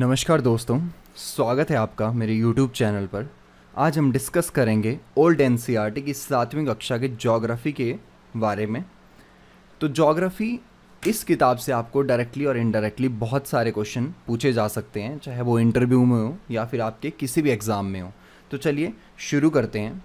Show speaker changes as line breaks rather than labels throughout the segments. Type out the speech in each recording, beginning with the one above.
नमस्कार दोस्तों स्वागत है आपका मेरे YouTube चैनल पर आज हम डिस्कस करेंगे ओल्ड एन e की सातवीं कक्षा के जोग्राफ़ी के बारे में तो जोग्राफ़ी इस किताब से आपको डायरेक्टली और इनडायरेक्टली बहुत सारे क्वेश्चन पूछे जा सकते हैं चाहे वो इंटरव्यू में हो या फिर आपके किसी भी एग्ज़ाम में हो तो चलिए शुरू करते हैं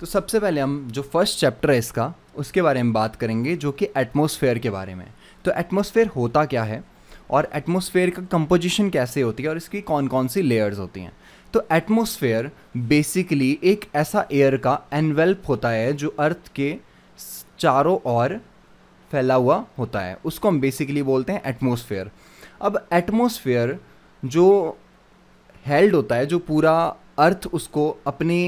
तो सबसे पहले हम जो फर्स्ट चैप्टर है इसका उसके बारे में बात करेंगे जो कि एटमोसफेयर के बारे में तो एटमोसफेयर होता क्या है और एटमोसफेयर का कंपोजिशन कैसे होती है और इसकी कौन कौन सी लेयर्स होती हैं तो एटमोसफेयर बेसिकली एक ऐसा एयर का एनवेल्प होता है जो अर्थ के चारों ओर फैला हुआ होता है उसको हम बेसिकली बोलते हैं एटमोसफेयर अब एटमोसफेयर जो हेल्ड होता है जो पूरा अर्थ उसको अपने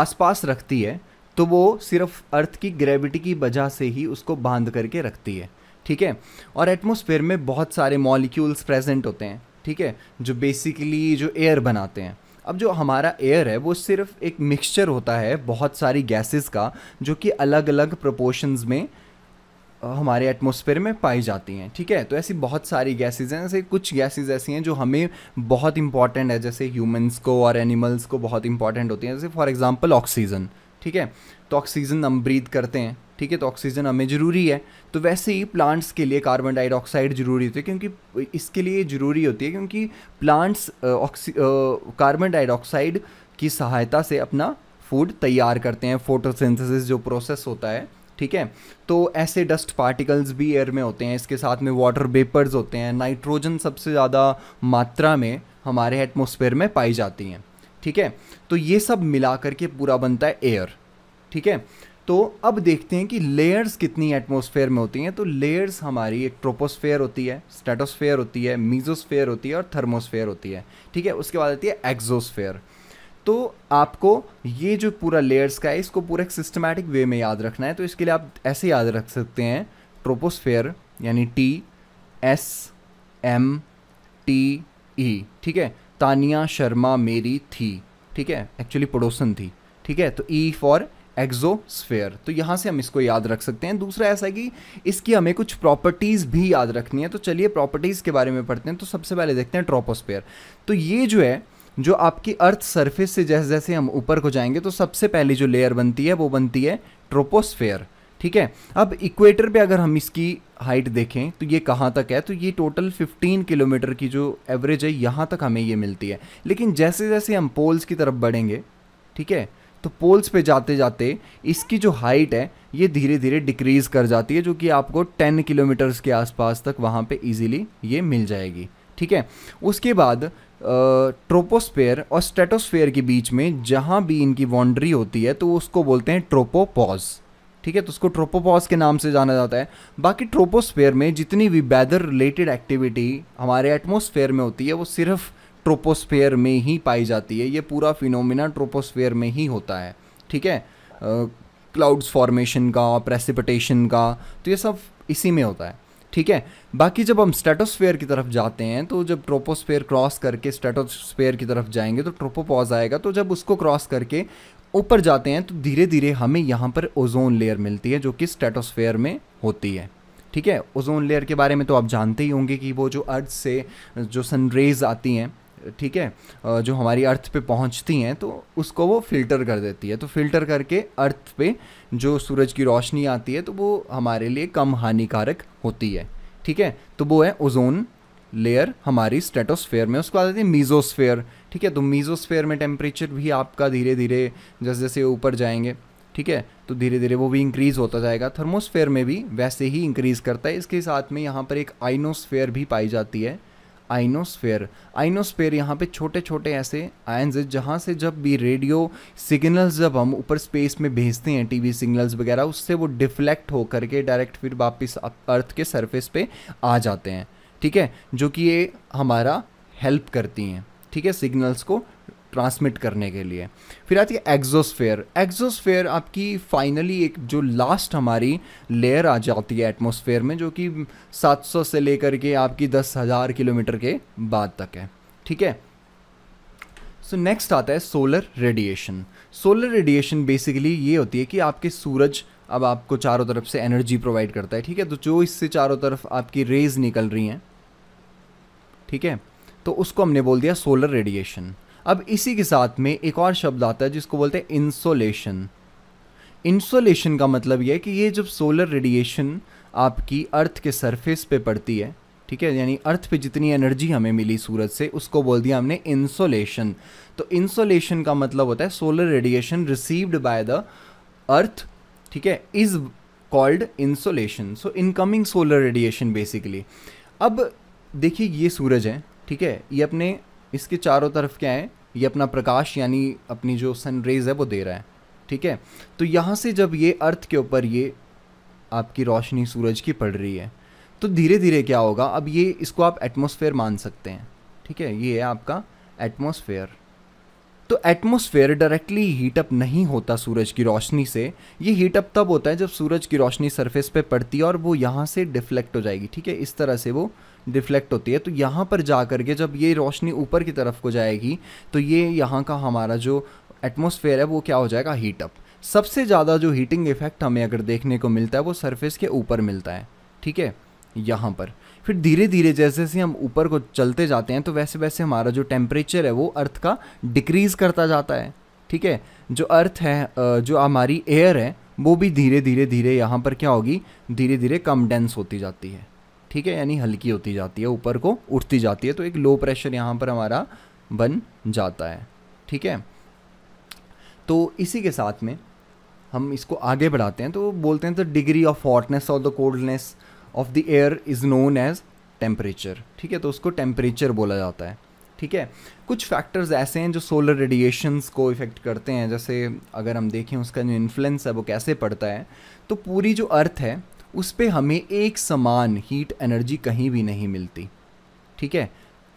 आसपास रखती है तो वो सिर्फ अर्थ की ग्रेविटी की वजह से ही उसको बांध करके रखती है ठीक है और एटमोसफेयर में बहुत सारे मॉलिक्यूल्स प्रेजेंट होते हैं ठीक है जो बेसिकली जो एयर बनाते हैं अब जो हमारा एयर है वो सिर्फ एक मिक्सचर होता है बहुत सारी गैसेस का जो कि अलग अलग प्रोपोर्शंस में हमारे एटमोसफेयर में पाई जाती हैं ठीक है तो ऐसी बहुत सारी गैसेज हैं जैसे कुछ गैसेज ऐसी हैं जो हमें बहुत इंपॉर्टेंट है जैसे ह्यूमंस को और एनिमल्स को बहुत इंपॉर्टेंट होती हैं जैसे फॉर एग्जांपल ऑक्सीजन ठीक है तो ऑक्सीजन हम ब्रीद करते हैं ठीक है तो ऑक्सीजन हमें ज़रूरी है तो वैसे ही प्लांट्स के लिए कार्बन डाइऑक्साइड ज़रूरी होती है क्योंकि इसके लिए ज़रूरी होती है क्योंकि प्लांट्स ऑक्सी कार्बन डाइऑक्साइड की सहायता से अपना फूड तैयार करते हैं फोटोसिंथेसिस जो प्रोसेस होता है ठीक है तो ऐसे डस्ट पार्टिकल्स भी एयर में होते हैं इसके साथ में वाटर वेपर्स होते हैं नाइट्रोजन सबसे ज़्यादा मात्रा में हमारे एटमोसफेयर में पाई जाती हैं ठीक है तो ये सब मिला करके पूरा बनता है एयर ठीक है तो अब देखते हैं कि लेयर्स कितनी एटमोसफेयर में होती हैं तो लेयर्स हमारी एक ट्रोपोस्फेयर होती है स्टेटोस्फेयर होती है मीजोस्फेयर होती है और थर्मोस्फेयर होती है ठीक है उसके बाद आती है एक्जोस्फेयर तो आपको ये जो पूरा लेयर्स का है इसको पूरा एक सिस्टमेटिक वे में याद रखना है तो इसके लिए आप ऐसे याद रख सकते हैं ट्रोपोस्फेयर यानी T S M T E ठीक है तानिया शर्मा मेरी थी ठीक है एक्चुअली पड़ोसन थी ठीक है तो ई e फॉर एक्जोस्फेयर तो यहाँ से हम इसको याद रख सकते हैं दूसरा ऐसा है कि इसकी हमें कुछ प्रॉपर्टीज़ भी याद रखनी है तो चलिए प्रॉपर्टीज़ के बारे में पढ़ते हैं तो सबसे पहले देखते हैं ट्रोपोस्फेयर तो ये जो है जो आपकी अर्थ सरफेस से जैसे जैसे हम ऊपर को जाएंगे तो सबसे पहली जो लेयर बनती है वो बनती है ट्रोपोस्फेयर ठीक है अब इक्वेटर पे अगर हम इसकी हाइट देखें तो ये कहाँ तक है तो ये टोटल 15 किलोमीटर की जो एवरेज है यहाँ तक हमें ये मिलती है लेकिन जैसे जैसे हम पोल्स की तरफ बढ़ेंगे ठीक है तो पोल्स पे जाते जाते इसकी जो हाइट है ये धीरे धीरे डिक्रीज़ कर जाती है जो कि आपको 10 किलोमीटर्स के आसपास तक वहाँ पे इजीली ये मिल जाएगी ठीक है उसके बाद ट्रोपोस्फेयर और स्टेटोस्फेयर के बीच में जहाँ भी इनकी बाउंड्री होती है तो उसको बोलते हैं ट्रोपोपॉज ठीक है तो उसको ट्रोपोपॉज के नाम से जाना जाता है बाकी ट्रोपोस्फेयर में जितनी भी वेदर रिलेटेड एक्टिविटी हमारे एटमोसफेयर में होती है वो सिर्फ ट्रोपोस्फेयर में ही पाई जाती है ये पूरा फिनोमिना ट्रोपोस्फेयर में ही होता है ठीक है क्लाउड्स फॉर्मेशन का प्रेसिपिटेशन का तो ये सब इसी में होता है ठीक है बाकी जब हम स्टेटोस्फेयर की तरफ जाते हैं तो जब ट्रोपोस्फेयर क्रॉस करके स्टेटोस्फेयर की तरफ जाएंगे तो ट्रोपोपॉज आएगा तो जब उसको क्रॉस करके ऊपर जाते हैं तो धीरे धीरे हमें यहाँ पर ओजोन लेयर मिलती है जो कि स्टेटोस्फेयर में होती है ठीक है ओजोन लेयर के बारे में तो आप जानते ही होंगे कि वो जो अर्थ से जो रेज आती हैं ठीक है जो हमारी अर्थ पे पहुंचती हैं तो उसको वो फ़िल्टर कर देती है तो फ़िल्टर करके अर्थ पे जो सूरज की रोशनी आती है तो वो हमारे लिए कम हानिकारक होती है ठीक है तो वो है ओजोन लेयर हमारी स्टेटोस्फेयर में उसको आ जाती है मीजोस्फेयर ठीक है तो मीजोस्फेयर में टेम्परेचर भी आपका धीरे धीरे जैसे जैसे ऊपर जाएंगे ठीक है तो धीरे धीरे वो भी इंक्रीज़ होता जाएगा थर्मोस्फेयर में भी वैसे ही इंक्रीज़ करता है इसके साथ में यहाँ पर एक आइनोस्फेयर भी पाई जाती है आइनोस्फेयर आइनोस्फेयर यहाँ पे छोटे छोटे ऐसे आयन्स है जहाँ से जब भी रेडियो सिग्नल्स जब हम ऊपर स्पेस में भेजते हैं टीवी सिग्नल्स वगैरह उससे वो डिफ्लेक्ट होकर के डायरेक्ट फिर वापस अर्थ के सरफेस पे आ जाते हैं ठीक है जो कि ये हमारा हेल्प करती हैं ठीक है सिग्नल्स को ट्रांसमिट करने के लिए फिर आती है एग्जोस्फेयर एग्जोस्फेयर आपकी फाइनली एक जो लास्ट हमारी लेयर आ जाती है एटमोसफेयर में जो कि 700 से लेकर के आपकी 10,000 किलोमीटर के बाद तक है ठीक है सो so नेक्स्ट आता है solar radiation solar radiation basically ये होती है कि आपके सूरज अब आपको चारों तरफ से एनर्जी प्रोवाइड करता है ठीक है तो जो इससे चारों तरफ आपकी रेज निकल रही हैं ठीक है तो उसको हमने बोल दिया सोलर रेडिएशन अब इसी के साथ में एक और शब्द आता है जिसको बोलते हैं इंसोलेशन इंसोलेशन का मतलब यह है कि ये जब सोलर रेडिएशन आपकी अर्थ के सरफेस पे पड़ती है ठीक है यानी अर्थ पे जितनी एनर्जी हमें मिली सूरज से उसको बोल दिया हमने इंसोलेशन तो इंसोलेशन का मतलब होता है solar radiation received by the earth ठीक है is called insolation so incoming solar radiation basically अब देखिए ये सूरज है ठीक है ये अपने इसके चारों तरफ क्या है ये अपना प्रकाश यानी अपनी जो सन रेज है वो दे रहा है ठीक है तो यहाँ से जब ये अर्थ के ऊपर ये आपकी रोशनी सूरज की पड़ रही है तो धीरे धीरे क्या होगा अब ये इसको आप एटमोसफेयर मान सकते हैं ठीक है ये है आपका एटमोसफेयर तो एटमोसफेयर डायरेक्टली हीटअप नहीं होता सूरज की रोशनी से ये हीटअप तब होता है जब सूरज की रोशनी सरफेस पे पड़ती है और वो यहाँ से डिफ्लेक्ट हो जाएगी ठीक है इस तरह से वो डिफ्लेक्ट होती है तो यहाँ पर जा कर के जब ये रोशनी ऊपर की तरफ को जाएगी तो ये यहाँ का हमारा जो एटमोसफेयर है वो क्या हो जाएगा हीटअप सबसे ज़्यादा जो हीटिंग इफेक्ट हमें अगर देखने को मिलता है वो सरफेस के ऊपर मिलता है ठीक है यहाँ पर फिर धीरे धीरे जैसे जैसे हम ऊपर को चलते जाते हैं तो वैसे वैसे हमारा जो टेम्परेचर है वो अर्थ का डिक्रीज़ करता जाता है ठीक है जो अर्थ है जो हमारी एयर है वो भी धीरे धीरे धीरे यहाँ पर क्या होगी धीरे धीरे कम डेंस होती जाती है ठीक है यानी हल्की होती जाती है ऊपर को उठती जाती है तो एक लो प्रेशर यहाँ पर हमारा बन जाता है ठीक है तो इसी के साथ में हम इसको आगे बढ़ाते हैं तो बोलते हैं द डिग्री ऑफ हॉटनेस और the coldness of the air is known as temperature ठीक है तो उसको टेम्परेचर बोला जाता है ठीक है कुछ फैक्टर्स ऐसे हैं जो सोलर रेडिएशंस को इफ़ेक्ट करते हैं जैसे अगर हम देखें उसका जो इन्फ्लुएंस है वो कैसे पड़ता है तो पूरी जो अर्थ है उस पर हमें एक समान हीट एनर्जी कहीं भी नहीं मिलती ठीक है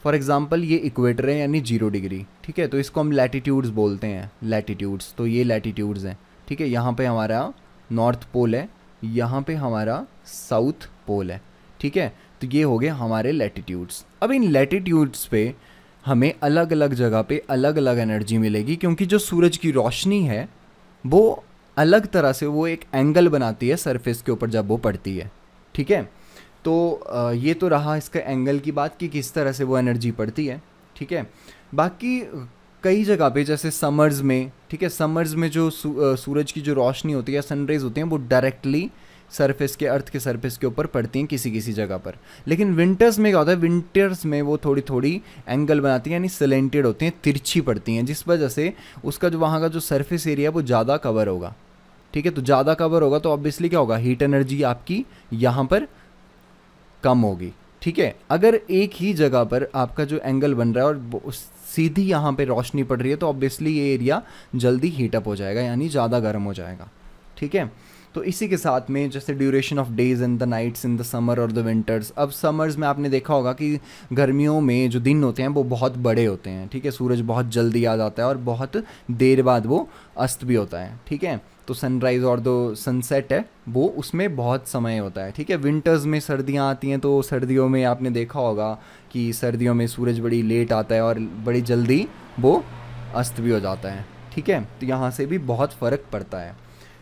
फॉर एग्ज़ाम्पल ये इक्वेटर है यानी जीरो डिग्री ठीक है तो इसको हम लैटिट्यूड्स बोलते हैं लैटिट्यूड्स तो ये लैटिट्यूड्स हैं ठीक है यहाँ पे हमारा नॉर्थ पोल है यहाँ पे हमारा साउथ पोल है ठीक है तो ये हो गए हमारे लैटिट्यूड्स अब इन लैटिट्यूड्स पे हमें अलग अलग जगह पे अलग अलग एनर्जी मिलेगी क्योंकि जो सूरज की रोशनी है वो अलग तरह से वो एक एंगल बनाती है सरफेस के ऊपर जब वो पड़ती है ठीक है तो ये तो रहा इसका एंगल की बात कि किस तरह से वो एनर्जी पड़ती है ठीक है बाकी कई जगह पे जैसे समर्स में ठीक है समर्स में जो सूरज की जो रोशनी होती है या सनरेज होती हैं वो डायरेक्टली सरफेस के अर्थ के सरफेस के ऊपर पड़ती हैं किसी किसी जगह पर लेकिन विंटर्स में क्या होता है विंटर्स में वो थोड़ी थोड़ी एंगल बनाती हैं यानी सिलेंटेड होती हैं तिरछी पड़ती हैं जिस वजह से उसका जो वहाँ का जो सरफेस एरिया है वो ज़्यादा कवर होगा ठीक है तो ज़्यादा कवर होगा तो ऑब्वियसली क्या होगा हीट एनर्जी आपकी यहाँ पर कम होगी ठीक है अगर एक ही जगह पर आपका जो एंगल बन रहा है और सीधी यहाँ पे रोशनी पड़ रही है तो ऑब्वियसली ये एरिया जल्दी हीटअप हो जाएगा यानी ज़्यादा गर्म हो जाएगा ठीक है तो इसी के साथ में जैसे duration of days in the nights in the summer और द विंटर्स अब समर्स में आपने देखा होगा कि गर्मियों में जो दिन होते हैं वो बहुत बड़े होते हैं ठीक है सूरज बहुत जल्दी आ जाता है और बहुत देर बाद वो अस्त भी होता है ठीक है तो सनराइज़ और जो सनसेट है वो उसमें बहुत समय होता है ठीक है विंटर्स में सर्दियाँ आती हैं तो सर्दियों में आपने देखा होगा कि सर्दियों में सूरज बड़ी लेट आता है और बड़ी जल्दी वो अस्त भी हो जाता है ठीक है तो यहाँ से भी बहुत फ़र्क पड़ता है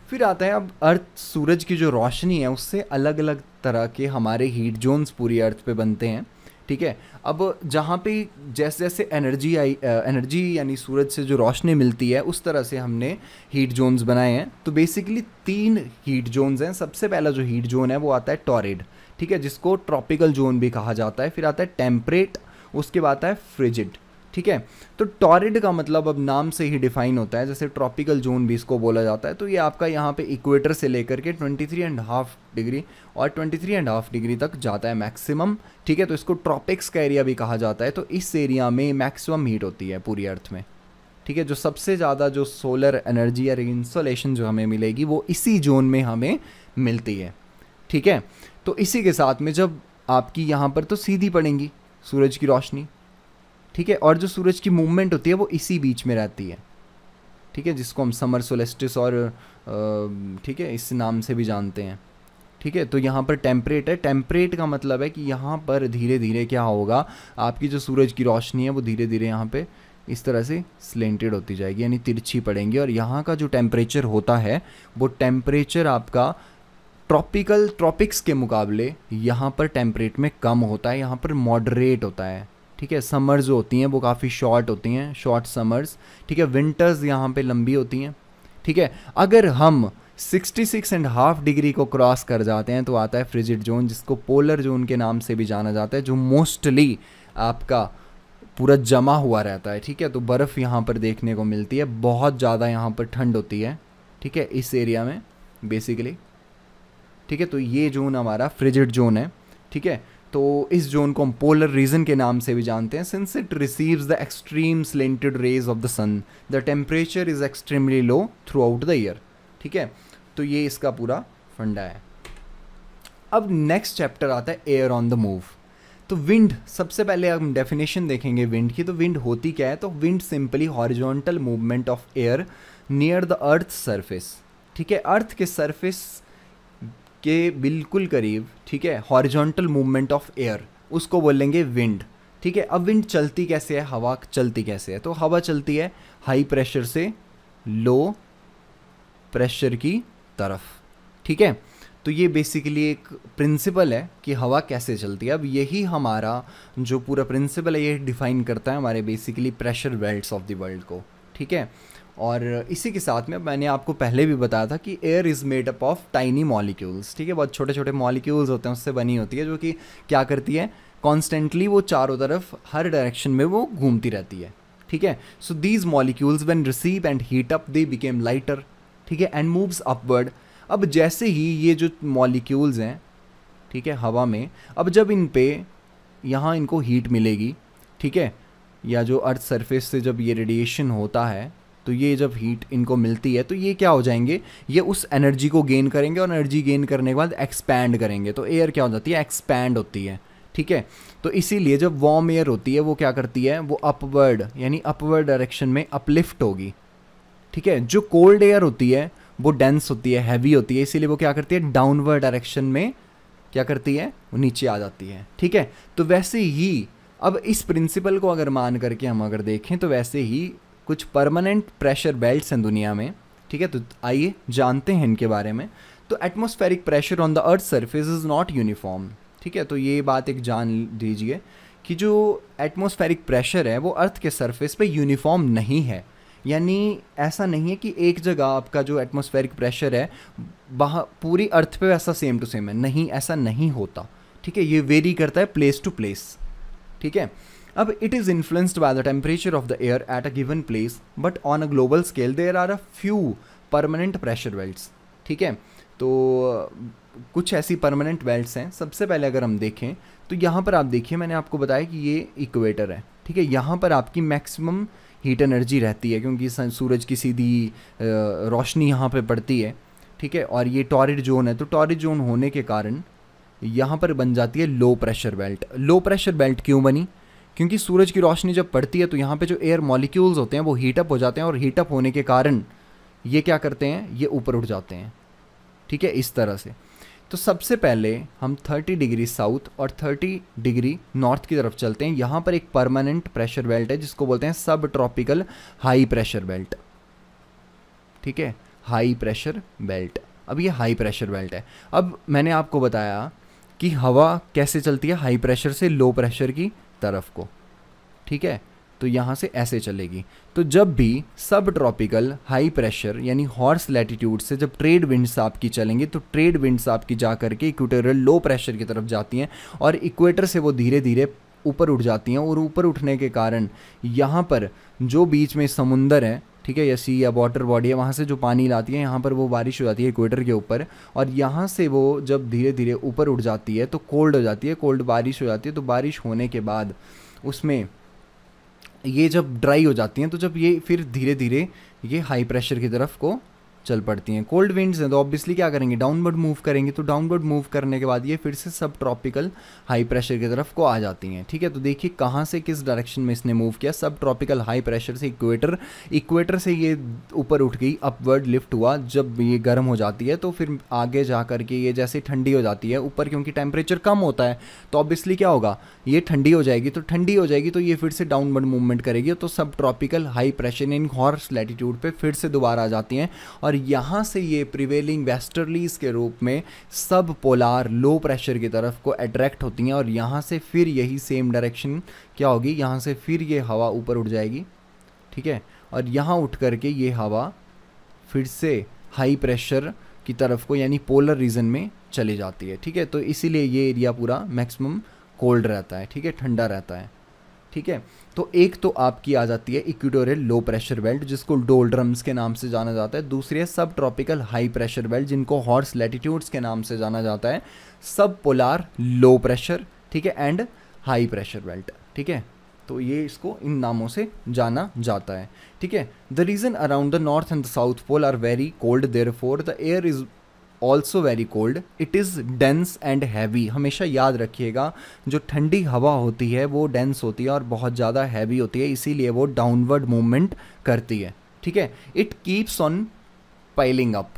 फिर आता है अब अर्थ सूरज की जो रोशनी है उससे अलग अलग तरह के हमारे हीट जोन्स पूरी अर्थ पे बनते हैं ठीक है अब जहाँ पे जैसे जैसे एनर्जी आई एनर्जी यानी सूरज से जो रोशनी मिलती है उस तरह से हमने हीट जोन्स बनाए हैं तो बेसिकली तीन हीट जोन्स हैं सबसे पहला जो हीट जोन है वो आता है टॉरिड ठीक है जिसको ट्रॉपिकल जोन भी कहा जाता है फिर आता है टेम्परेट उसके बाद आता है फ्रिजिड ठीक है तो टॉरिड का मतलब अब नाम से ही डिफाइन होता है जैसे ट्रॉपिकल जोन भी इसको बोला जाता है तो ये आपका यहाँ पे इक्वेटर से लेकर के twenty three and half degree और twenty three and half degree तक जाता है मैक्सिमम ठीक है तो इसको ट्रॉपिक्स का एरिया भी कहा जाता है तो इस एरिया में मैक्सिमम हीट होती है पूरी अर्थ में ठीक है जो सबसे ज़्यादा जो सोलर एनर्जी या इंसोलेशन जो हमें मिलेगी वो इसी जोन में हमें मिलती है ठीक है तो इसी के साथ में जब आपकी यहाँ पर तो सीधी पड़ेंगी सूरज की रोशनी ठीक है और जो सूरज की मूवमेंट होती है वो इसी बीच में रहती है ठीक है जिसको हम समर सोलेस्टिस और ठीक है इस नाम से भी जानते हैं ठीक है तो यहाँ पर टेम्परेट है टेम्परेट का मतलब है कि यहाँ पर धीरे धीरे क्या होगा आपकी जो सूरज की रोशनी है वो धीरे धीरे यहाँ पे इस तरह से स्लेंटेड होती जाएगी यानी तिरछी पड़ेंगी और यहाँ का जो टेम्परेचर होता है वो टेम्परेचर आपका ट्रॉपिकल ट्रॉपिक्स के मुकाबले यहाँ पर टेम्परेट में कम होता है यहाँ पर मॉडरेट होता है ठीक है समर्स होती हैं वो काफ़ी शॉर्ट होती हैं शॉर्ट समर्स ठीक है विंटर्स यहाँ पे लंबी होती हैं ठीक है अगर हम 66 एंड हाफ डिग्री को क्रॉस कर जाते हैं तो आता है फ्रिजिड जोन जिसको पोलर जोन के नाम से भी जाना जाता है जो मोस्टली आपका पूरा जमा हुआ रहता है ठीक है तो बर्फ़ यहाँ पर देखने को मिलती है बहुत ज़्यादा यहाँ पर ठंड होती है ठीक है इस एरिया में बेसिकली ठीक है तो ये जोन हमारा फ्रिजिड जोन है ठीक है तो इस जोन को हम पोलर रीजन के नाम से भी जानते हैं since it receives the extreme slanted rays of the sun the temperature is extremely low throughout the year ठीक है तो ये इसका पूरा फंडा है अब नेक्स्ट चैप्टर आता है एयर ऑन द मूव तो विंड सबसे पहले हम डेफिनेशन देखेंगे विंड की तो विंड होती क्या है तो wind simply horizontal movement of air near the earth surface ठीक है अर्थ के सरफेस के बिल्कुल करीब ठीक है हॉरिजॉन्टल मूवमेंट ऑफ एयर उसको बोलेंगे विंड ठीक है अब विंड चलती कैसे है हवा चलती कैसे है तो हवा चलती है हाई प्रेशर से लो प्रेशर की तरफ ठीक है तो ये बेसिकली एक प्रिंसिपल है कि हवा कैसे चलती है अब यही हमारा जो पूरा प्रिंसिपल है ये डिफाइन करता है हमारे basically pressure belts of the world को ठीक है और इसी के साथ में मैंने आपको पहले भी बताया था कि air is made up of tiny molecules ठीक है बहुत छोटे छोटे मॉलिक्यूल्स होते हैं उससे बनी होती है जो कि क्या करती है कॉन्स्टेंटली वो चारों तरफ हर डायरेक्शन में वो घूमती रहती है ठीक है so these molecules when receive and heat up they became lighter ठीक है एंड मूव्स अपवर्ड अब जैसे ही ये जो मॉलिक्यूल्स हैं ठीक है हवा में अब जब इन पे यहाँ इनको हीट मिलेगी ठीक है या जो अर्थ सरफेस से जब ये रेडिएशन होता है तो ये जब हीट इनको मिलती है तो ये क्या हो जाएंगे ये उस एनर्जी को गेन करेंगे और एनर्जी गेन करने के बाद एक्सपैंड करेंगे तो एयर क्या हो जाती है एक्सपैंड होती है ठीक है तो इसीलिए जब वार्म एयर होती है वो क्या करती है वो अपवर्ड यानी अपवर्ड डायरेक्शन में अपलिफ्ट होगी ठीक है जो कोल्ड एयर होती है वो डेंस होती है हैवी होती है इसीलिए वो क्या करती है डाउनवर्ड डायरेक्शन में क्या करती है वो नीचे आ जाती है ठीक है तो वैसे ही अब इस प्रिंसिपल को अगर मान करके हम अगर देखें तो वैसे ही कुछ परमानेंट प्रेशर बेल्ट्स हैं दुनिया में ठीक है तो आइए जानते हैं इनके बारे में तो atmospheric pressure on the earth surface is not uniform ठीक है तो ये बात एक जान दीजिए कि जो एटमोस्फेरिक प्रेशर है वो अर्थ के सर्फेस पे यूनिफॉर्म नहीं है यानी ऐसा नहीं है कि एक जगह आपका जो एटमोस्फेरिक प्रेशर है वहाँ पूरी अर्थ पे वैसा सेम टू सेम है नहीं ऐसा नहीं होता ठीक है ये वेरी करता है प्लेस टू प्लेस ठीक है अब it is influenced by the temperature of the air at a given place but on a global scale there are a few permanent pressure belts ठीक है तो कुछ ऐसी परमानेंट वेल्ट्स हैं सबसे पहले अगर हम देखें तो यहाँ पर आप देखिए मैंने आपको बताया कि ये इक्वेटर है ठीक है यहाँ पर आपकी मैक्सिमम हीट एनर्जी रहती है क्योंकि सूरज की सीधी रोशनी यहाँ पर पड़ती है ठीक है और ये टॉरिड जोन है तो टॉरिड जोन होने के कारण यहाँ पर बन जाती है low pressure belt low pressure belt क्यों बनी क्योंकि सूरज की रोशनी जब पड़ती है तो यहाँ पे जो एयर मॉलिक्यूल्स होते हैं वो हीटअप हो जाते हैं और हीटअप होने के कारण ये क्या करते हैं ये ऊपर उठ जाते हैं ठीक है इस तरह से तो सबसे पहले हम 30 डिग्री साउथ और 30 डिग्री नॉर्थ की तरफ चलते हैं यहाँ पर एक परमानेंट प्रेशर बेल्ट है जिसको बोलते हैं सब ट्रॉपिकल हाई प्रेशर बेल्ट ठीक है हाई प्रेशर बेल्ट अब ये हाई प्रेशर बेल्ट है अब मैंने आपको बताया कि हवा कैसे चलती है हाई प्रेशर से लो प्रेशर की तरफ को ठीक है तो यहाँ से ऐसे चलेगी तो जब भी सब ट्रॉपिकल हाई प्रेशर यानी हॉर्स लैटिट्यूड से जब ट्रेड विंड्स आपकी चलेंगी तो ट्रेड विंड्स आपकी जा करके इक्वेटोरियल लो प्रेशर की तरफ जाती हैं और इक्वेटर से वो धीरे धीरे ऊपर उठ जाती हैं और ऊपर उठने के कारण यहाँ पर जो बीच में समुंदर है ठीक है या सी या वाटर बॉडी है वहाँ से जो पानी लाती है यहाँ पर वो बारिश हो जाती है इक्वेटर के ऊपर और यहाँ से वो जब धीरे धीरे ऊपर उठ जाती है तो कोल्ड हो जाती है कोल्ड बारिश हो जाती है तो बारिश होने के बाद उसमें ये जब ड्राई हो जाती हैं तो जब ये फिर धीरे धीरे ये हाई प्रेशर की तरफ को चल पड़ती हैं कोल्ड विंड्स हैं तो ऑब्वियसली क्या करेंगे डाउनवर्ड मूव करेंगे तो डाउनवर्ड मूव करने के बाद ये फिर से सब ट्रॉपिकल हाई प्रेशर की तरफ को आ जाती हैं ठीक है तो देखिए कहाँ से किस डायरेक्शन में इसने मूव किया सब ट्रॉपिकल हाई प्रेशर से इक्वेटर इक्वेटर से ये ऊपर उठ गई अपवर्ड लिफ्ट हुआ जब ये गर्म हो जाती है तो फिर आगे जा करके ये जैसे ठंडी हो जाती है ऊपर क्योंकि टेम्परेचर कम होता है तो ऑब्वियसली क्या होगा ये ठंडी हो जाएगी तो ठंडी हो जाएगी तो ये फिर से डाउनवर्ड मूवमेंट करेगी तो sub tropical high pressure in horse latitude पर फिर से दोबारा आ जाती हैं और और यहाँ से ये प्रिवेलिंग वेस्टर्लीज के रूप में सब पोलार लो प्रेशर की तरफ को अट्रैक्ट होती हैं और यहाँ से फिर यही सेम डायरेक्शन क्या होगी यहाँ से फिर ये हवा ऊपर उठ जाएगी ठीक है और यहाँ उठ करके ये हवा फिर से हाई प्रेशर की तरफ को यानी पोलर रीजन में चली जाती है ठीक है तो इसीलिए ये एरिया पूरा मैक्सिमम कोल्ड रहता है ठीक है ठंडा रहता है ठीक है तो एक तो आपकी आ जाती है इक्विटोरियल लो प्रेशर बेल्ट जिसको डोल ड्रम्स के नाम से जाना जाता है दूसरी है sub tropical high pressure belt जिनको हॉर्स लेटिट्यूड्स के नाम से जाना जाता है सब पोलार लो प्रेशर ठीक है एंड हाई प्रेशर बेल्ट ठीक है तो ये इसको इन नामों से जाना जाता है ठीक है the region around the north and the south pole are very cold therefore the air is also very cold it is dense and heavy हमेशा याद रखिएगा जो ठंडी हवा होती है वो डेंस होती है और बहुत ज़्यादा हैवी होती है इसीलिए वो डाउनवर्ड मूवमेंट करती है ठीक है it keeps on piling up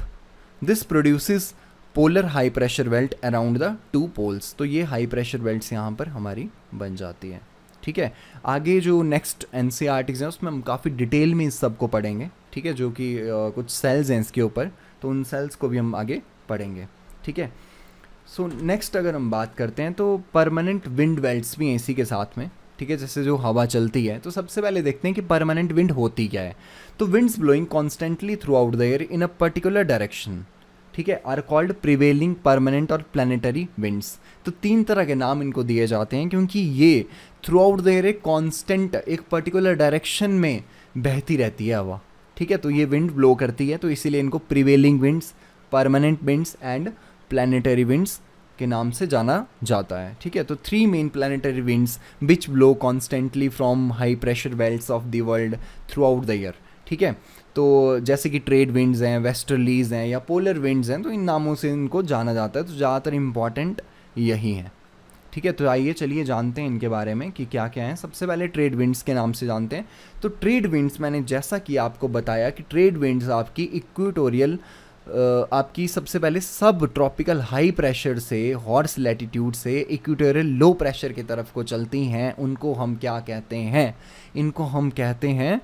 this produce polar high pressure belt around the two poles तो ये हाई प्रेशर वेल्ट्स यहाँ पर हमारी बन जाती है ठीक है आगे जो next N C R Ts है उसमें हम काफ़ी डिटेल में इस सबको पढ़ेंगे ठीक है जो कि कुछ सेल्स हैं इसके ऊपर तो उन सेल्स को भी हम आगे पड़ेंगे ठीक है सो नेक्स्ट अगर हम बात करते हैं तो परमानेंट विंड वेल्ट्स भी हैं इसी के साथ में ठीक है जैसे जो हवा चलती है तो सबसे पहले देखते हैं कि परमानेंट विंड होती क्या है तो winds blowing constantly throughout the air in a particular direction ठीक है आर कॉल्ड प्रिवेलिंग परमानेंट और प्लानिटरी विंड्स तो तीन तरह के नाम इनको दिए जाते हैं क्योंकि ये थ्रू आउट द एयर एक कॉन्स्टेंट एक पर्टिकुलर डायरेक्शन में बहती रहती है हवा ठीक है तो ये विंड ब्लो करती है तो इसीलिए इनको prevailing winds permanent winds and planetary winds के नाम से जाना जाता है ठीक है तो three main planetary winds which blow constantly from high pressure belts of the world throughout the year ठीक है तो जैसे कि ट्रेड विंड्स हैं वेस्टर्लीज हैं या पोलर विंड्स हैं तो इन नामों से इनको जाना जाता है तो ज़्यादातर इम्पॉर्टेंट यही है ठीक है तो आइए चलिए जानते हैं इनके बारे में कि क्या क्या है सबसे पहले ट्रेड विंड्स के नाम से जानते हैं तो ट्रेड विंड्स मैंने जैसा कि आपको बताया कि ट्रेड विंड्स आपकी इक्विटोरियल आपकी सबसे पहले सब ट्रॉपिकल हाई प्रेशर से हॉर्स लैटिट्यूड से इक्वेटोरियल लो प्रेशर की तरफ को चलती हैं उनको हम क्या कहते हैं इनको हम कहते हैं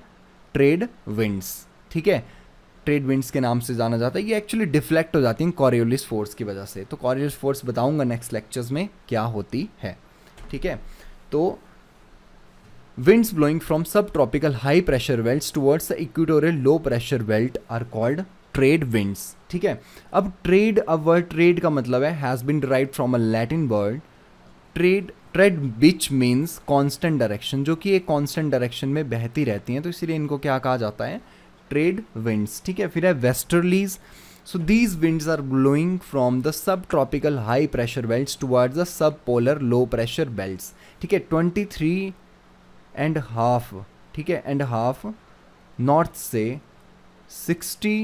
ट्रेड विंड्स ठीक है ट्रेड विंड्स के नाम से जाना जाता है ये एक्चुअली डिफ्लेक्ट हो जाती हैं कॉरियोलिस फोर्स की वजह से तो कॉरियोलिस फोर्स बताऊंगा नेक्स्ट लेक्चर्स में क्या होती है ठीक है तो winds blowing from sub tropical high pressure belt towards equatorial low pressure belt are called trade winds ठीक है अब ट्रेड अब वर्ड ट्रेड का मतलब है has been derive from a Latin word trade trade which means constant direction जो कि एक कॉन्स्टेंट डायरेक्शन में बहती रहती हैं तो इसीलिए इनको क्या कहा जाता है ट्रेड विंड्स ठीक है फिर है westerlies so these winds are blowing from the sub tropical high pressure belt towards the sub polar low pressure belt ठीक है ट्वेंटी थ्री एंड हाफ ठीक है एंड हाफ नॉर्थ से सिक्सटी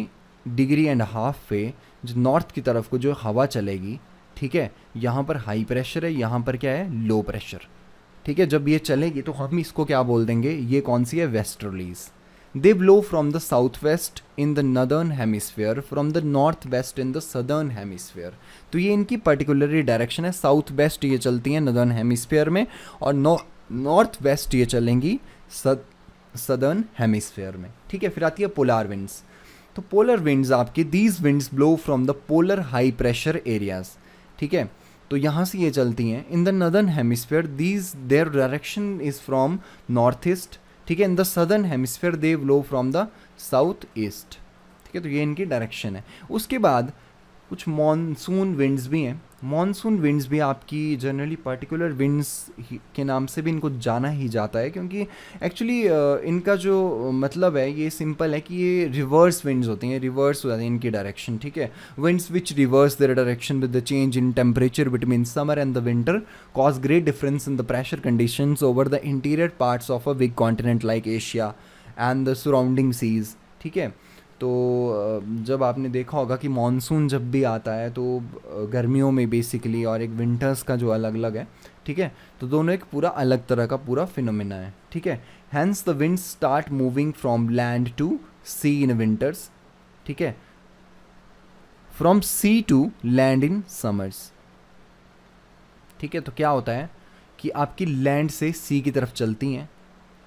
डिग्री एंड हाफ पे जो north की तरफ को जो हवा चलेगी ठीक है यहाँ पर हाई प्रेशर है यहाँ पर क्या है लो प्रेशर ठीक है जब ये चलेगी तो हम इसको क्या बोल देंगे ये कौन सी है westerlies they blow from the south west in the northern hemisphere from the north west in the southern hemisphere तो ये इनकी पर्टिकुलरली डायरेक्शन है साउथ वेस्ट ये चलती हैं नदर्न हेमिसफेयर में और नॉर्थ वेस्ट ये चलेंगी सदर्न हेमिसफेयर में ठीक है फिर आती है पोलार विंड्स तो पोलर विंड्स आपके these winds blow from the polar high pressure areas ठीक है तो यहाँ से ये चलती हैं in the northern hemisphere these their direction is from north east ठीक है in the southern hemisphere they blow from the south east ठीक है तो ये इनकी डायरेक्शन है उसके बाद कुछ मॉनसून विंड्स भी हैं मॉनसून विंड्स भी आपकी जनरली पर्टिकुलर विंड्स के नाम से भी इनको जाना ही जाता है क्योंकि एक्चुअली uh, इनका जो uh, मतलब है ये सिंपल है कि ये रिवर्स विंड्स होती हैं रिवर्स हो जाती हैं इनकी डायरेक्शन ठीक है winds which reverse their direction with the change in temperature between summer and the winter cause great difference in the pressure condition over the interior parts of a big continent like Asia and the surrounding seas ठीक है तो जब आपने देखा होगा कि monsoon जब भी आता है तो गर्मियों में बेसिकली और एक विंटर्स का जो अलग अलग है ठीक है तो दोनों एक पूरा अलग तरह का पूरा फिनोमिना है ठीक है hence the wind start moving from land to sea in winters ठीक है from sea to land in summers ठीक है तो क्या होता है कि आपकी लैंड से सी की तरफ चलती हैं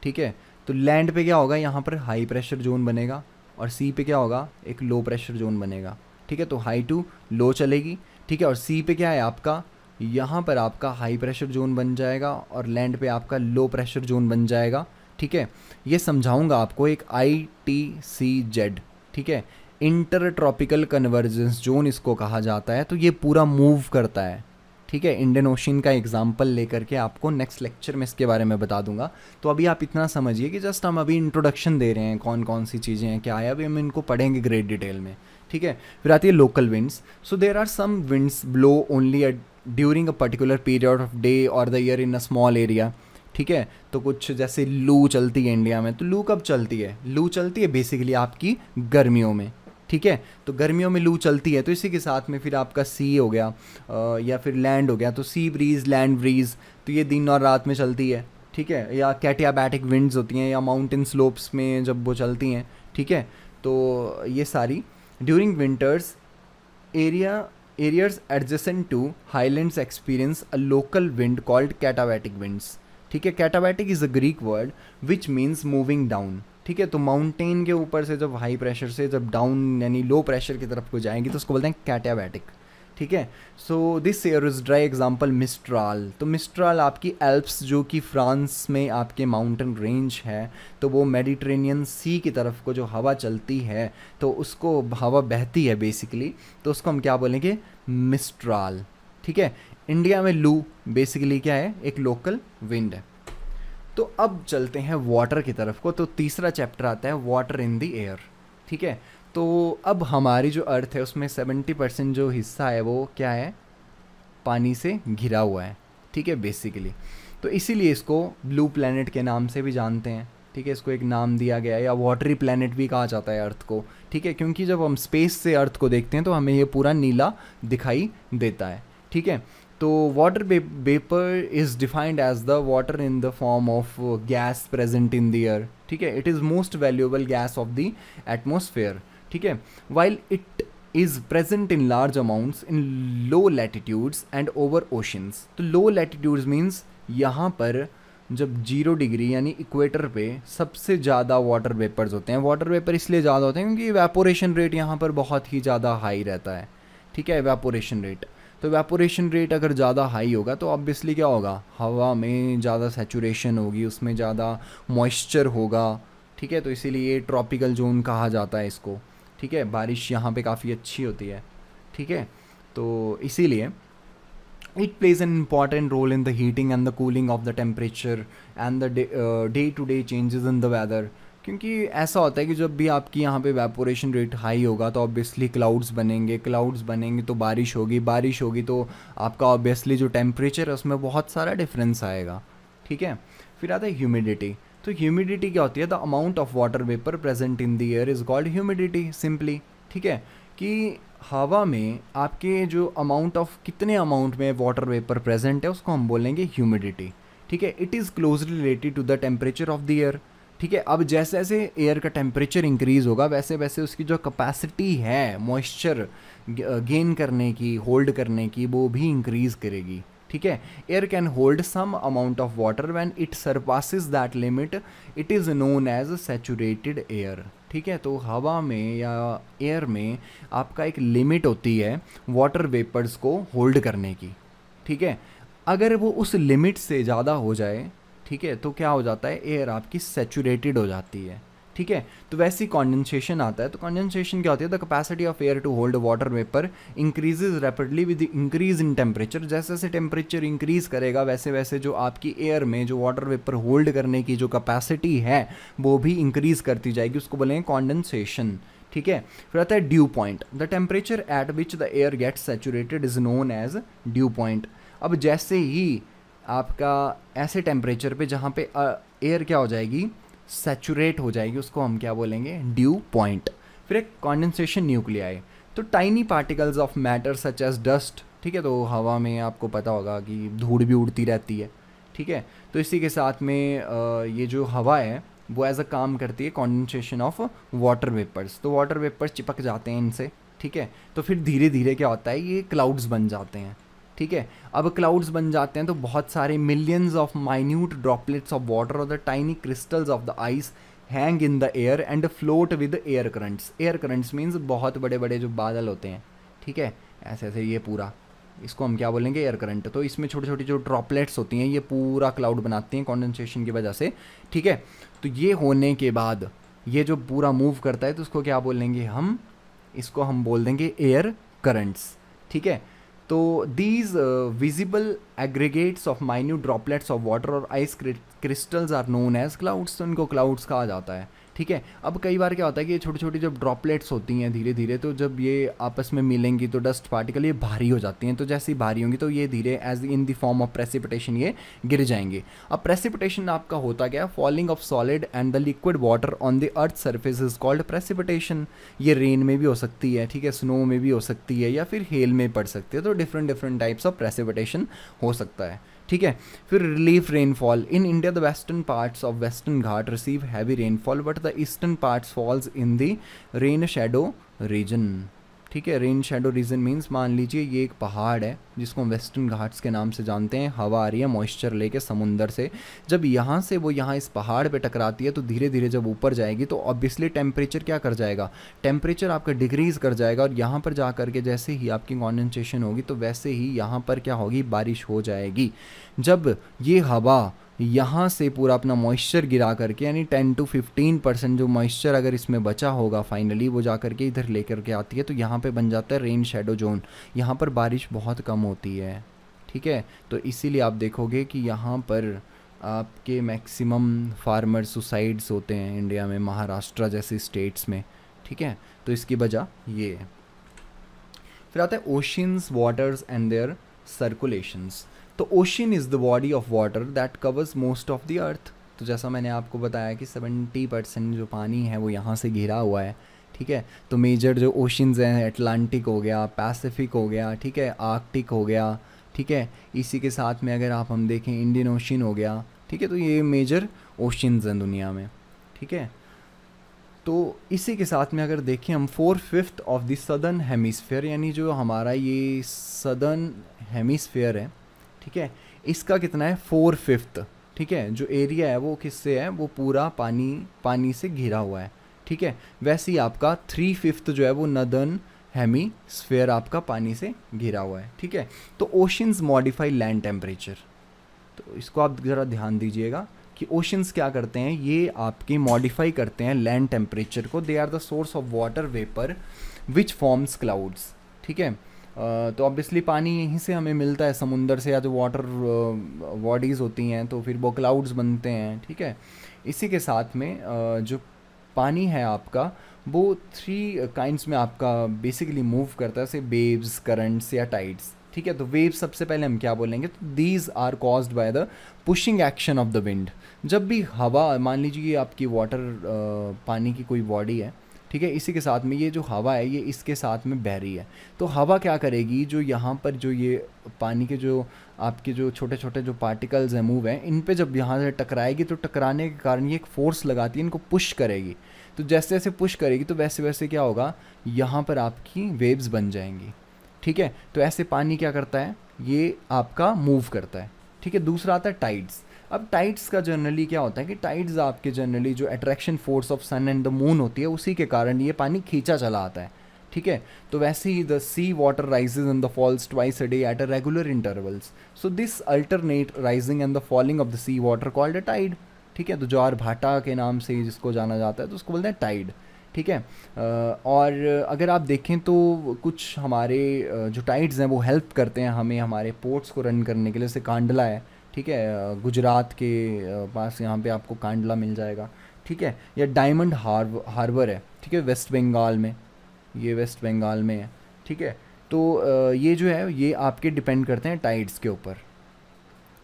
ठीक है तो लैंड पे क्या होगा यहाँ पर हाई प्रेशर जोन बनेगा और सी पे क्या होगा एक लो प्रेशर जोन बनेगा ठीक है तो हाई टू लो चलेगी ठीक है और सी पे क्या है आपका यहाँ पर आपका हाई प्रेशर जोन बन जाएगा और लैंड पे आपका लो प्रेशर जोन बन जाएगा ठीक है ये समझाऊंगा आपको एक आई टी सी जेड ठीक है इंटर ट्रॉपिकल कन्वर्जेंस जोन इसको कहा जाता है तो ये पूरा मूव करता है ठीक है इंडियन ओशन का एग्जाम्पल लेकर के आपको नेक्स्ट लेक्चर में इसके बारे में बता दूंगा तो अभी आप इतना समझिए कि जस्ट हम अभी इंट्रोडक्शन दे रहे हैं कौन कौन सी चीज़ें हैं क्या है अभी हम इनको पढ़ेंगे ग्रेट डिटेल में ठीक है फिर आती है local winds so there are some winds blow only at during a particular period of day और the year in a small area ठीक है तो कुछ जैसे लू चलती है इंडिया में तो लू कब चलती है लू चलती है बेसिकली आपकी गर्मियों में ठीक है तो गर्मियों में लू चलती है तो इसी के साथ में फिर आपका सी हो गया आ, या फिर लैंड हो गया तो सी ब्रीज लैंड ब्रीज तो ये दिन और रात में चलती है ठीक है या कैटियाबैटिक विंड्स होती हैं या माउंटेन स्लोप्स में जब वो चलती हैं ठीक है तो ये सारी during winters area areas adjacent to highland experience a local wind called katabatic winds ठीक है katabatic is a Greek word which means moving down ठीक है तो माउंटेन के ऊपर से जब हाई प्रेशर से जब डाउन यानी लो प्रेशर की तरफ को जाएंगी तो उसको बोलते हैं कैटाबैटिक ठीक है so this air is dry example mistral तो मिस्ट्राल आपकी एल्प्स जो कि फ्रांस में आपके माउंटेन रेंज है तो वो मेडिट्रेनियन सी की तरफ को जो हवा चलती है तो उसको हवा बहती है बेसिकली तो उसको हम क्या बोलेंगे मिस्ट्राल ठीक है इंडिया में लू बेसिकली क्या है एक लोकल विंड है तो अब चलते हैं वाटर की तरफ को तो तीसरा चैप्टर आता है वाटर इन दी एयर ठीक है तो अब हमारी जो अर्थ है उसमें सेवेंटी परसेंट जो हिस्सा है वो क्या है पानी से घिरा हुआ है ठीक है बेसिकली तो इसीलिए इसको ब्लू प्लानट के नाम से भी जानते हैं ठीक है इसको एक नाम दिया गया है या वाटरी प्लानट भी कहा जाता है अर्थ को ठीक है क्योंकि जब हम स्पेस से अर्थ को देखते हैं तो हमें ये पूरा नीला दिखाई देता है ठीक है तो water vapour is defined as the water in the form of gas present in the air ठीक है it is most valuable gas of the atmosphere ठीक है while it is present in large amounts in low latitudes and over oceans तो low latitudes means यहाँ पर जब zero degree यानी equator पे सबसे ज़्यादा वाटर वेपर्स होते हैं वाटर वेपर इसलिए ज़्यादा होते हैं क्योंकि वेपोरेशन रेट यहाँ पर बहुत ही ज़्यादा हाई रहता है ठीक है वेपोरेशन रेट तो वेपोरेशन रेट अगर ज़्यादा हाई होगा तो ऑब्वियसली क्या होगा हवा में ज़्यादा सेचुरेशन होगी उसमें ज़्यादा मॉइस्चर होगा ठीक है तो इसीलिए ट्रॉपिकल जोन कहा जाता है इसको ठीक है बारिश यहाँ पे काफ़ी अच्छी होती है ठीक है तो इसीलिए it plays an important role in the heating and the cooling of the temperature and the day to day to in the in क्योंकि ऐसा होता है कि जब भी आपकी यहाँ पे वेपोरेशन रेट हाई होगा तो ऑब्वियसली क्लाउड्स बनेंगे क्लाउड्स बनेंगे तो बारिश होगी बारिश होगी तो आपका ऑब्वियसली जो टेम्परेचर है उसमें बहुत सारा डिफरेंस आएगा ठीक है फिर आता है ह्यूमिडिटी तो ह्यूमिडिटी क्या होती है the amount of water vapour present in the air is called humidity simply ठीक है कि हवा में आपके जो अमाउंट ऑफ कितने अमाउंट में वाटर वेपर प्रेजेंट है उसको हम बोलेंगे ह्यूमिडिटी ठीक है it is closely related to the temperature of the air ठीक है अब जैसे जैसे एयर का टेम्परेचर इंक्रीज़ होगा वैसे वैसे उसकी जो कैपेसिटी है मॉइस्चर गेन करने की होल्ड करने की वो भी इंक्रीज़ करेगी ठीक है air can hold some amount of water when it surpasses that limit it is known as saturated air ठीक है तो हवा में या एयर में आपका एक लिमिट होती है वाटर वेपर्स को होल्ड करने की ठीक है अगर वो उस लिमिट से ज़्यादा हो जाए ठीक है तो क्या हो जाता है एयर आपकी सेचूरेटेड हो जाती है ठीक है तो वैसे ही कॉन्डेंसेशन आता है तो कॉन्डेंसेशन क्या होती है the capacity of air to hold water vapour increases rapidly with increase in temperature जैसे जैसे टेम्परेचर इंक्रीज करेगा वैसे वैसे जो आपकी एयर में जो वाटर वेपर होल्ड करने की जो कैपेसिटी है वो भी इंक्रीज करती जाएगी उसको बोलेंगे कॉन्डेंसेशन ठीक है फिर आता है dew point the temperature at which the air get saturated is known as dew point अब जैसे ही आपका ऐसे टेम्परेचर पे जहाँ पे एयर क्या हो जाएगी सेचूरेट हो जाएगी उसको हम क्या बोलेंगे ड्यू पॉइंट फिर एक कॉन्डेंसेशन न्यूक्लियाई तो tiny particles of matter such as dust ठीक है तो हवा में आपको पता होगा कि धूल भी उड़ती रहती है ठीक है तो इसी के साथ में ये जो हवा है वो एज अ काम करती है कॉन्डेंसेशन ऑफ वाटर वेपर्स तो वाटर वेपर्स चिपक जाते हैं इनसे ठीक है तो फिर धीरे धीरे क्या होता है ये क्लाउड्स बन जाते हैं ठीक है अब क्लाउड्स बन जाते हैं तो बहुत सारे millions of minute droplets of water और the tiny crystals of the ice hang in the air and float with air currents air currents means बहुत बड़े बड़े जो बादल होते हैं ठीक है ऐसे ऐसे ये पूरा इसको हम क्या बोलेंगे एयर करंट तो इसमें छोटी छोटी जो ड्रॉपलेट्स होती हैं ये पूरा क्लाउड बनाती हैं कॉन्डेंसेशन की वजह से ठीक है तो ये होने के बाद ये जो पूरा मूव करता है तो उसको क्या बोलेंगे हम इसको हम बोल देंगे एयर करंट्स ठीक है तो these visible aggregates of minute droplets of water और ice crystals are known as clouds तो इनको क्लाउड्स कहा जाता है ठीक है अब कई बार क्या होता है कि ये छोटी छोटी जब ड्रॉपलेट्स होती हैं धीरे धीरे तो जब ये आपस में मिलेंगी तो डस्ट पार्टिकल ये भारी हो जाती हैं तो जैसे ही भारी होंगी तो ये धीरे as in the form of precipitation ये गिर जाएंगे अब प्रेसिपिटेशन आपका होता क्या है falling of solid and the liquid water on the earth surface is called precipitation ये रेन में भी हो सकती है ठीक है स्नो में भी हो सकती है या फिर हेल में पड़ सकती है तो different different types of precipitation हो सकता है ठीक है फिर relief rainfall in India the western parts of western Ghat receive heavy rainfall but the eastern parts falls in the rain shadow region ठीक है रेन शेडो रीजन मीन्स मान लीजिए ये एक पहाड़ है जिसको हम वेस्टर्न घाट्स के नाम से जानते हैं हवा आ रही है मॉइस्चर लेके समुंदर से जब यहाँ से वो यहाँ इस पहाड़ पे टकराती है तो धीरे धीरे जब ऊपर जाएगी तो ऑब्वियसली टेम्परेचर क्या कर जाएगा टेम्परेचर आपका डिग्रीज कर जाएगा और यहाँ पर जा करके जैसे ही आपकी कॉन्डेंसेशन होगी तो वैसे ही यहाँ पर क्या होगी बारिश हो जाएगी जब ये हवा यहाँ से पूरा अपना मॉइस्चर गिरा करके यानी टेन टू फिफ्टीन परसेंट जो मॉइस्चर अगर इसमें बचा होगा फाइनली वो जा करके इधर ले करके आती है तो यहाँ पे बन जाता है रेन शेडो जोन यहाँ पर बारिश बहुत कम होती है ठीक है तो इसीलिए आप देखोगे कि यहाँ पर आपके मैक्सिमम फार्मर सुसाइड्स होते हैं इंडिया में महाराष्ट्र जैसे स्टेट्स में ठीक है तो इसकी वजह ये है फिर आता है oceans waters and their circulations तो ocean is the body of water that covers most of the earth तो जैसा मैंने आपको बताया कि 70 परसेंट जो पानी है वो यहाँ से घिरा हुआ है ठीक है तो मेजर जो ओशंस हैं अटलांटिक हो गया पैसिफिक हो गया ठीक है आर्कटिक हो गया ठीक है इसी के साथ में अगर आप हम देखें इंडियन ओशन हो गया ठीक है तो ये मेजर ओशंस हैं दुनिया में ठीक है तो इसी के साथ में अगर देखें हम four fifth of the southern hemisphere यानी जो हमारा ये सदर्न हेमिसफेयर है ठीक है इसका कितना है फोर फिफ्थ ठीक है जो एरिया है वो किससे है वो पूरा पानी पानी से घिरा हुआ है ठीक है वैसे ही आपका थ्री फिफ्थ जो है वो नदन हैमी स्फेयर आपका पानी से घिरा हुआ है ठीक है तो ओशंस मॉडिफाई लैंड टेम्परेचर तो इसको आप ज़रा ध्यान दीजिएगा कि ओशंस क्या करते हैं ये आपके मॉडिफाई करते हैं लैंड टेम्परेचर को they are the source of water vapour which forms clouds ठीक है तो ऑब्वियसली पानी यहीं से हमें मिलता है समुंदर से या जो वाटर बॉडीज़ होती हैं तो फिर वो क्लाउड्स बनते हैं ठीक है इसी के साथ में जो पानी है आपका वो थ्री काइंड्स में आपका बेसिकली मूव करता है से वेव्स करंट्स या टाइड्स ठीक है तो वेव्स सबसे पहले हम क्या बोलेंगे तो these are caused by the pushing action of the wind जब भी हवा मान लीजिए आपकी वाटर पानी की कोई बॉडी है ठीक है इसी के साथ में ये जो हवा है ये इसके साथ में बह रही है तो हवा क्या करेगी जो यहाँ पर जो ये पानी के जो आपके जो छोटे छोटे जो पार्टिकल्स हैं मूव हैं इन पे जब यहाँ से टकराएगी तो टकराने के कारण ये एक फ़ोर्स लगाती है इनको पुश करेगी तो जैसे जैसे पुश करेगी तो वैसे वैसे क्या होगा यहाँ पर आपकी वेव्स बन जाएंगी ठीक है तो ऐसे पानी क्या करता है ये आपका मूव करता है ठीक है दूसरा आता है टाइड्स अब टाइड्स का जनरली क्या होता है कि टाइड्स आपके जनरली जो attraction force of sun and the moon होती है उसी के कारण ये पानी खींचा चला आता है ठीक है तो वैसे ही the sea water rises in the falls twice a day at a regular intervals so this alternate rising and the falling of the sea water called a tide ठीक है तो ज्वार भाटा के नाम से जिसको जाना जाता है तो उसको बोलते हैं टाइड ठीक है और अगर आप देखें तो कुछ हमारे जो टाइड्स हैं वो हेल्प करते हैं हमें हमारे पोर्ट्स को रन करने के लिए जैसे कांडला है ठीक है गुजरात के पास यहाँ पे आपको कांडला मिल जाएगा ठीक है या डायमंड हार्ब हार्बर है ठीक है वेस्ट बंगाल में ये वेस्ट बंगाल में है ठीक है तो ये जो है ये आपके डिपेंड करते हैं टाइड्स के ऊपर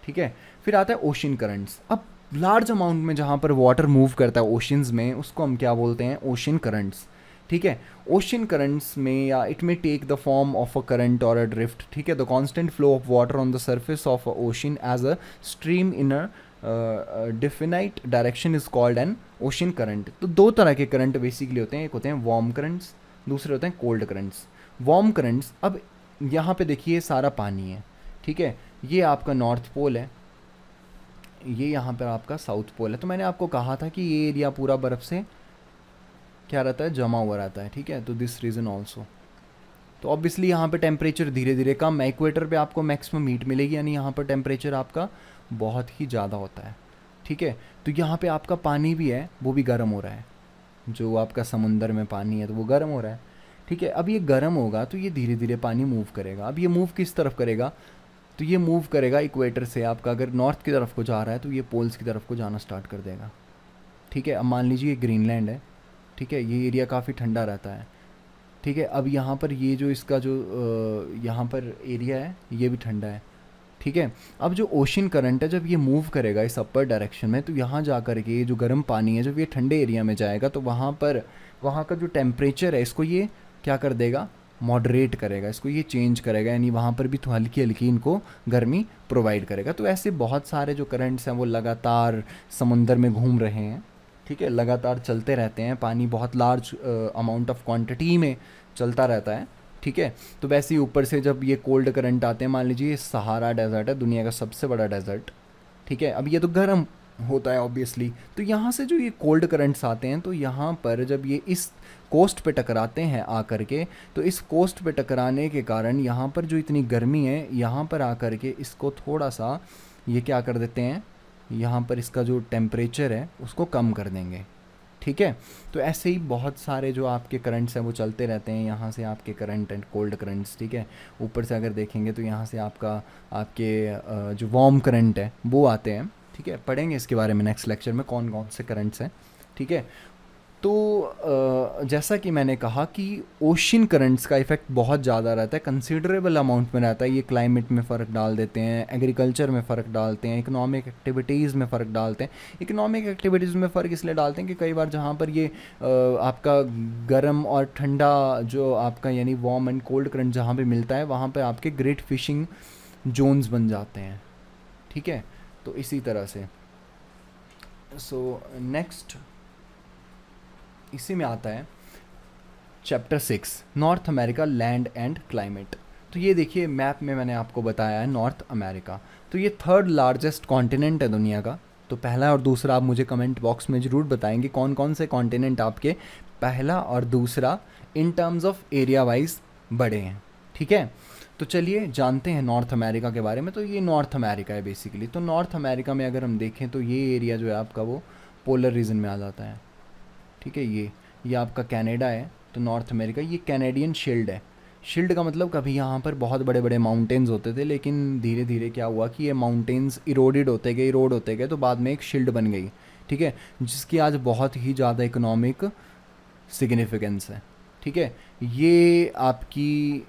ठीक है फिर आता है ओशन करंट्स अब लार्ज अमाउंट में जहाँ पर वाटर मूव करता है ओशंस में उसको हम क्या बोलते हैं ओशन करंट्स ठीक है ओशन करंट्स में या it may take the form of a current और अ ड्रिफ्ट ठीक है the constant flow of water on the surface of a ocean as a stream in a definite direction is called an ocean current तो दो तरह के current basically होते हैं एक होते हैं वार्म करंट्स दूसरे होते हैं कोल्ड करंट्स वार्म करंट्स अब यहाँ पे देखिए सारा पानी है ठीक है ये आपका नॉर्थ पोल है ये यहाँ पर आपका साउथ पोल है तो मैंने आपको कहा था कि ये एरिया पूरा बर्फ़ से क्या रहता है जमा हुआ रहता है ठीक है तो दिस रीज़न ऑल्सो तो ऑब्वियसली यहाँ पे टेम्परेचर धीरे धीरे कम इक्वेटर पे आपको मैक्सिमम हीट मिलेगी यानी यहाँ पर टेम्परेचर आपका बहुत ही ज़्यादा होता है ठीक है तो यहाँ पे आपका पानी भी है वो भी गर्म हो रहा है जो आपका समुंदर में पानी है तो वो गर्म हो रहा है ठीक है अब ये गर्म होगा तो ये धीरे धीरे पानी मूव करेगा अब ये मूव किस तरफ करेगा तो ये मूव करेगा इक्वेटर से आपका अगर नॉर्थ की तरफ को जा रहा है तो ये पोल्स की तरफ को जाना स्टार्ट कर देगा ठीक है अब मान लीजिए ग्रीनलैंड है ठीक है ये एरिया काफ़ी ठंडा रहता है ठीक है अब यहाँ पर ये जो इसका जो यहाँ पर एरिया है ये भी ठंडा है ठीक है अब जो ओशन करंट है जब ये मूव करेगा इस अपर डायरेक्शन में तो यहाँ जा कर के ये जो गर्म पानी है जब ये ठंडे एरिया में जाएगा तो वहाँ पर वहाँ का जो टेम्परेचर है इसको ये क्या कर देगा मॉडरेट करेगा इसको ये चेंज करेगा यानी वहाँ पर भी तो हल्की हल्की इनको गर्मी प्रोवाइड करेगा तो ऐसे बहुत सारे जो करंट्स हैं वो लगातार समुंदर में घूम रहे हैं ठीक है लगातार चलते रहते हैं पानी बहुत लार्ज अमाउंट ऑफ क्वांटिटी में चलता रहता है ठीक है तो वैसे ही ऊपर से जब ये कोल्ड करंट आते हैं मान लीजिए ये सहारा डेजर्ट है दुनिया का सबसे बड़ा डेजर्ट ठीक है अब ये तो गर्म होता है ऑब्वियसली तो यहाँ से जो ये कोल्ड करंट्स आते हैं तो यहाँ पर जब ये इस कोस्ट पे टकराते हैं आकर के तो इस कोस्ट पे टकराने के कारण यहाँ पर जो इतनी गर्मी है यहाँ पर आकर के इसको थोड़ा सा ये क्या कर देते हैं यहाँ पर इसका जो टेम्परेचर है उसको कम कर देंगे ठीक है तो ऐसे ही बहुत सारे जो आपके करंट्स हैं वो चलते रहते हैं यहाँ से आपके करंट एंड कोल्ड करंट्स ठीक है ऊपर से अगर देखेंगे तो यहाँ से आपका आपके जो वार्म करंट है वो आते हैं ठीक है पढ़ेंगे इसके बारे में नेक्स्ट लेक्चर में कौन कौन से करंट्स हैं ठीक है तो जैसा कि मैंने कहा कि ओशन करंट्स का इफ़ेक्ट बहुत ज़्यादा रहता है कंसिडरेबल अमाउंट में रहता है ये क्लाइमेट में फ़र्क डाल देते हैं एग्रीकल्चर में फ़र्क डालते हैं इकोनॉमिक एक्टिविटीज़ में फ़र्क डालते हैं इकोनॉमिक एक्टिविटीज़ में फ़र्क इसलिए डालते हैं कि कई बार जहाँ पर ये आपका गर्म और ठंडा जो आपका यानी वार्म एंड कोल्ड करंट जहाँ पर मिलता है वहाँ पर आपके ग्रेट फिशिंग जोन्स बन जाते हैं ठीक है तो इसी तरह से सो so, नेक्स्ट इसी में आता है chapter six North America land and climate तो ये देखिए मैप में मैंने आपको बताया है नॉर्थ अमेरिका तो ये थर्ड लार्जेस्ट कॉन्टिनेंट है दुनिया का तो पहला और दूसरा आप मुझे कमेंट बॉक्स में ज़रूर बताएंगे कौन कौन से कॉन्टिनेंट आपके पहला और दूसरा in terms of area wise बड़े हैं ठीक है तो चलिए जानते हैं नॉर्थ अमेरिका के बारे में तो ये नॉर्थ अमेरिका है बेसिकली तो नॉर्थ अमेरिका में अगर हम देखें तो ये एरिया जो है आपका वो पोलर रीजन में आ जाता है ठीक है ये ये आपका कैनेडा है तो नॉर्थ अमेरिका ये कैनेडियन शील्ड है शील्ड का मतलब कभी यहाँ पर बहुत बड़े बड़े माउंटेन्स होते थे लेकिन धीरे धीरे क्या हुआ कि ये माउंटेन्स इरोडेड होते गए इरोड होते गए तो बाद में एक शील्ड बन गई ठीक है जिसकी आज बहुत ही ज़्यादा इकोनॉमिक सिग्निफिकेंस है ठीक है ये आपकी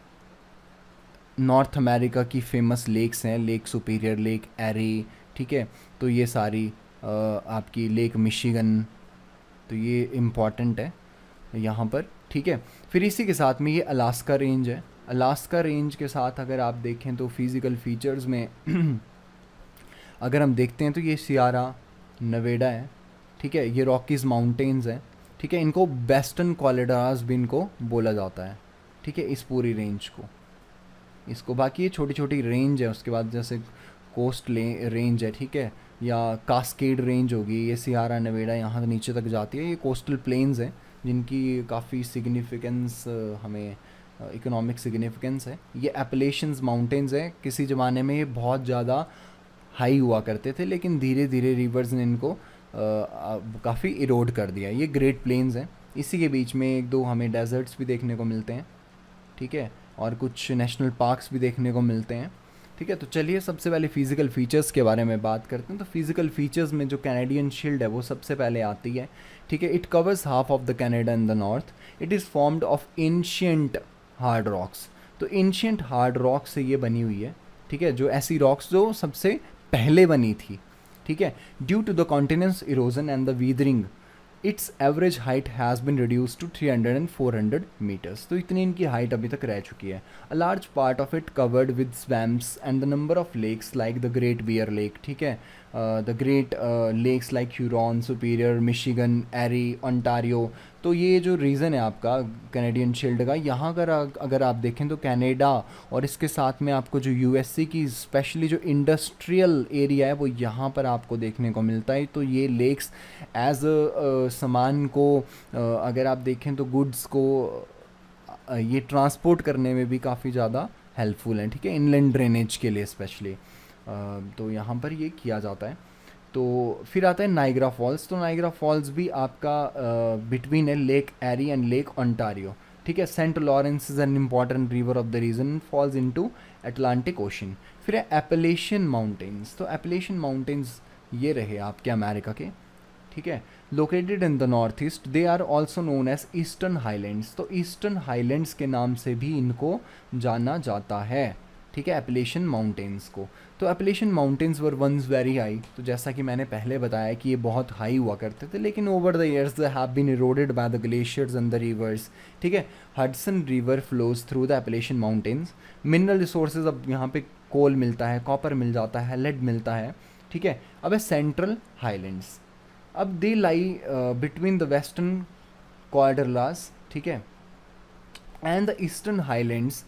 नॉर्थ अमेरिका की फेमस लेक्स हैं लेक सुपीरियर लेक एरे ठीक है तो ये सारी आ, आपकी लेक मिशिगन तो ये इम्पॉर्टेंट है यहाँ पर ठीक है फिर इसी के साथ में ये अलास्का रेंज है अलास्का रेंज के साथ अगर आप देखें तो फिज़िकल फीचर्स में अगर हम देखते हैं तो ये सियारा नवेडा है ठीक है ये रॉकीज़ माउंटेन्स हैं ठीक है इनको बेस्टर्न कॉलिडार्स भी इनको बोला जाता है ठीक है इस पूरी रेंज को इसको बाकी ये छोटी छोटी रेंज है उसके बाद जैसे कोस्ट रेंज है ठीक है या कास्केड रेंज होगी ये सियारा नवेडा यहाँ नीचे तक जाती है ये कोस्टल प्लेन्स हैं जिनकी काफ़ी सिग्निफिकेंस हमें इकोनॉमिक सिग्निफिकेंस है ये एपलेशंस माउंटेन्स हैं किसी ज़माने में ये बहुत ज़्यादा हाई हुआ करते थे लेकिन धीरे धीरे रिवर्स ने इनको काफ़ी इरोड कर दिया ये ग्रेट प्लेन्स हैं इसी के बीच में एक दो हमें डेजर्ट्स भी देखने को मिलते हैं ठीक है और कुछ नेशनल पार्क्स भी देखने को मिलते हैं ठीक है तो चलिए सबसे पहले फ़िज़िकल फ़ीचर्स के बारे में बात करते हैं तो फ़िज़िकल फ़ीचर्स में जो कैनेडियन शील्ड है वो सबसे पहले आती है ठीक है it covers half of the Canada in the north it is formed of ancient hard rocks तो एंशियंट हार्ड रॉक्स से ये बनी हुई है ठीक है जो ऐसी रॉक्स जो सबसे पहले बनी थी ठीक है due to the continents erosion and the weathering its average height has been reduce to 300 and 400 metres तो इतनी इनकी हाइट अभी तक रह चुकी है a large part of it covered with swamps and the number of lakes like the Great Bear Lake ठीक है the great Lakes like Huron Superior Michigan Erie Ontario तो ये जो रीज़न है आपका कैनेडियन शील्ड का यहाँ अगर अगर आप देखें तो कैनेडा और इसके साथ में आपको जो यू की स्पेशली जो इंडस्ट्रियल एरिया है वो यहाँ पर आपको देखने को मिलता है तो ये लेक्स एज सामान को अगर आप देखें तो गुड्स को ये ट्रांसपोर्ट करने में भी काफ़ी ज़्यादा हेल्पफुल हैं ठीक है इनलैंड ड्रेनेज के लिए स्पेशली तो यहाँ पर ये किया जाता है तो फिर आता है नाइग्रा फॉल्स तो नाइग्रा फॉल्स भी आपका बिटवीन है Lake Erie and Lake Ontario ठीक है Saint Lawrence is an important river of the region falls into Atlantic Ocean फिर है एपलेशन माउंटेन्स तो एपलेशन माउंटेन्स ये रहे आपके अमेरिका के ठीक है located in the north east they are also known as Eastern Highlands तो ईस्टर्न हाईलैंड्स के नाम से भी इनको जाना जाता है ठीक है एपलेशन माउंटेन्स को तो Appalachian mountains were once very high तो जैसा कि मैंने पहले बताया कि ये बहुत हाई हुआ करते थे लेकिन over the years the have been eroded by the glaciers and the rivers ठीक है Hudson river flows through the Appalachian mountains mineral resources अब यहाँ पे कोल मिलता है कॉपर मिल जाता है लेड मिलता है ठीक है अब है सेंट्रल हाईलैंड्स अब they lie between the western Cordilleras ठीक है and the eastern highlands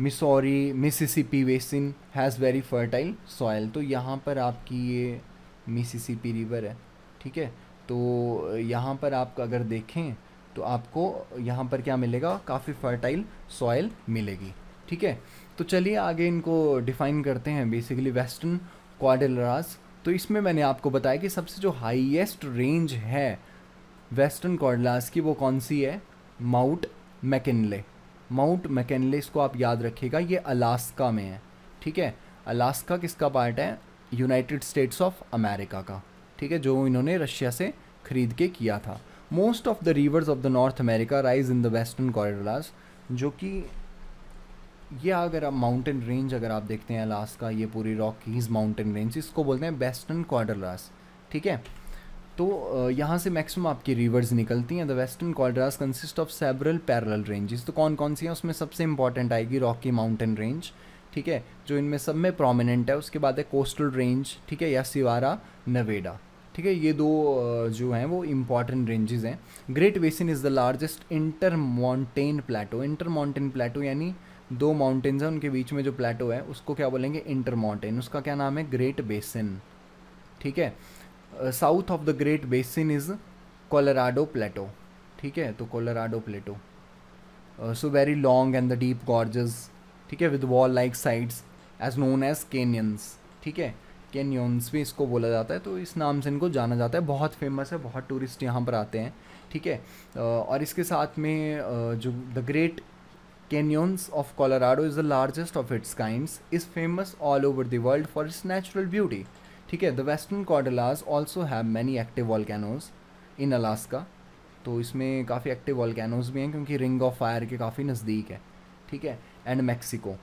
Missouri Mississippi basin has very fertile soil तो यहाँ पर आपकी ये मिसिसिपी रिवर है ठीक है तो यहाँ पर आप अगर देखें तो आपको यहाँ पर क्या मिलेगा काफ़ी फर्टाइल सॉयल मिलेगी ठीक है तो चलिए आगे इनको डिफ़ाइन करते हैं बेसिकली वेस्टर्न क्वाडलराज तो इसमें मैंने आपको बताया कि सबसे जो हाईएस्ट रेंज है वेस्टर्न कॉडलास की वो कौन सी है माउंट मैकिनले माउंट मैकेनले इसको आप याद रखिएगा ये अलास्का में है ठीक है अलास्का किसका पार्ट है यूनाइटेड स्टेट्स ऑफ अमेरिका का ठीक है जो इन्होंने रशिया से खरीद के किया था most of the rivers of the North America rise in the western Cordilleras जो कि ये अगर आप माउंटेन रेंज अगर आप देखते हैं अलास्का ये पूरी रॉकीज माउंटेन रेंज इसको बोलते हैं वेस्टर्न कॉरिडोलास ठीक है तो यहाँ से मैक्सिमम आपकी रिवर्स निकलती हैं the western Cordilleras consist of several parallel ranges तो कौन कौन सी हैं उसमें सबसे इंपॉर्टेंट आएगी रॉकी माउंटेन रेंज ठीक है जो इनमें सब में प्रोमिनेंट है उसके बाद है कोस्टल रेंज ठीक है या सिवारा नवेडा ठीक है ये दो जो हैं वो इम्पॉर्टेंट रेंजेस हैं Great Basin is the largest intermountain plateau intermountain plateau यानी दो माउंटेन्स हैं उनके बीच में जो प्लेटो है उसको क्या बोलेंगे इंटर माउंटेन उसका क्या नाम है ग्रेट बेसिन ठीक है south of the great Basin is Colorado plateau ठीक है तो Colorado plateau so very long and the deep gorges ठीक है with wall like sides as known as canyons ठीक है केनियंस भी इसको बोला जाता है तो इस नाम से इनको जाना जाता है बहुत फेमस है बहुत टूरिस्ट यहाँ पर आते हैं ठीक है uh, और इसके साथ में uh, जो the great canyons of Colorado is the largest of its kind is famous all over the world for its natural beauty ठीक है the western Cordilleras also have many active volcanoes in Alaska तो इसमें काफ़ी active volcanoes भी हैं क्योंकि ring of fire के काफ़ी नज़दीक है ठीक है and Mexico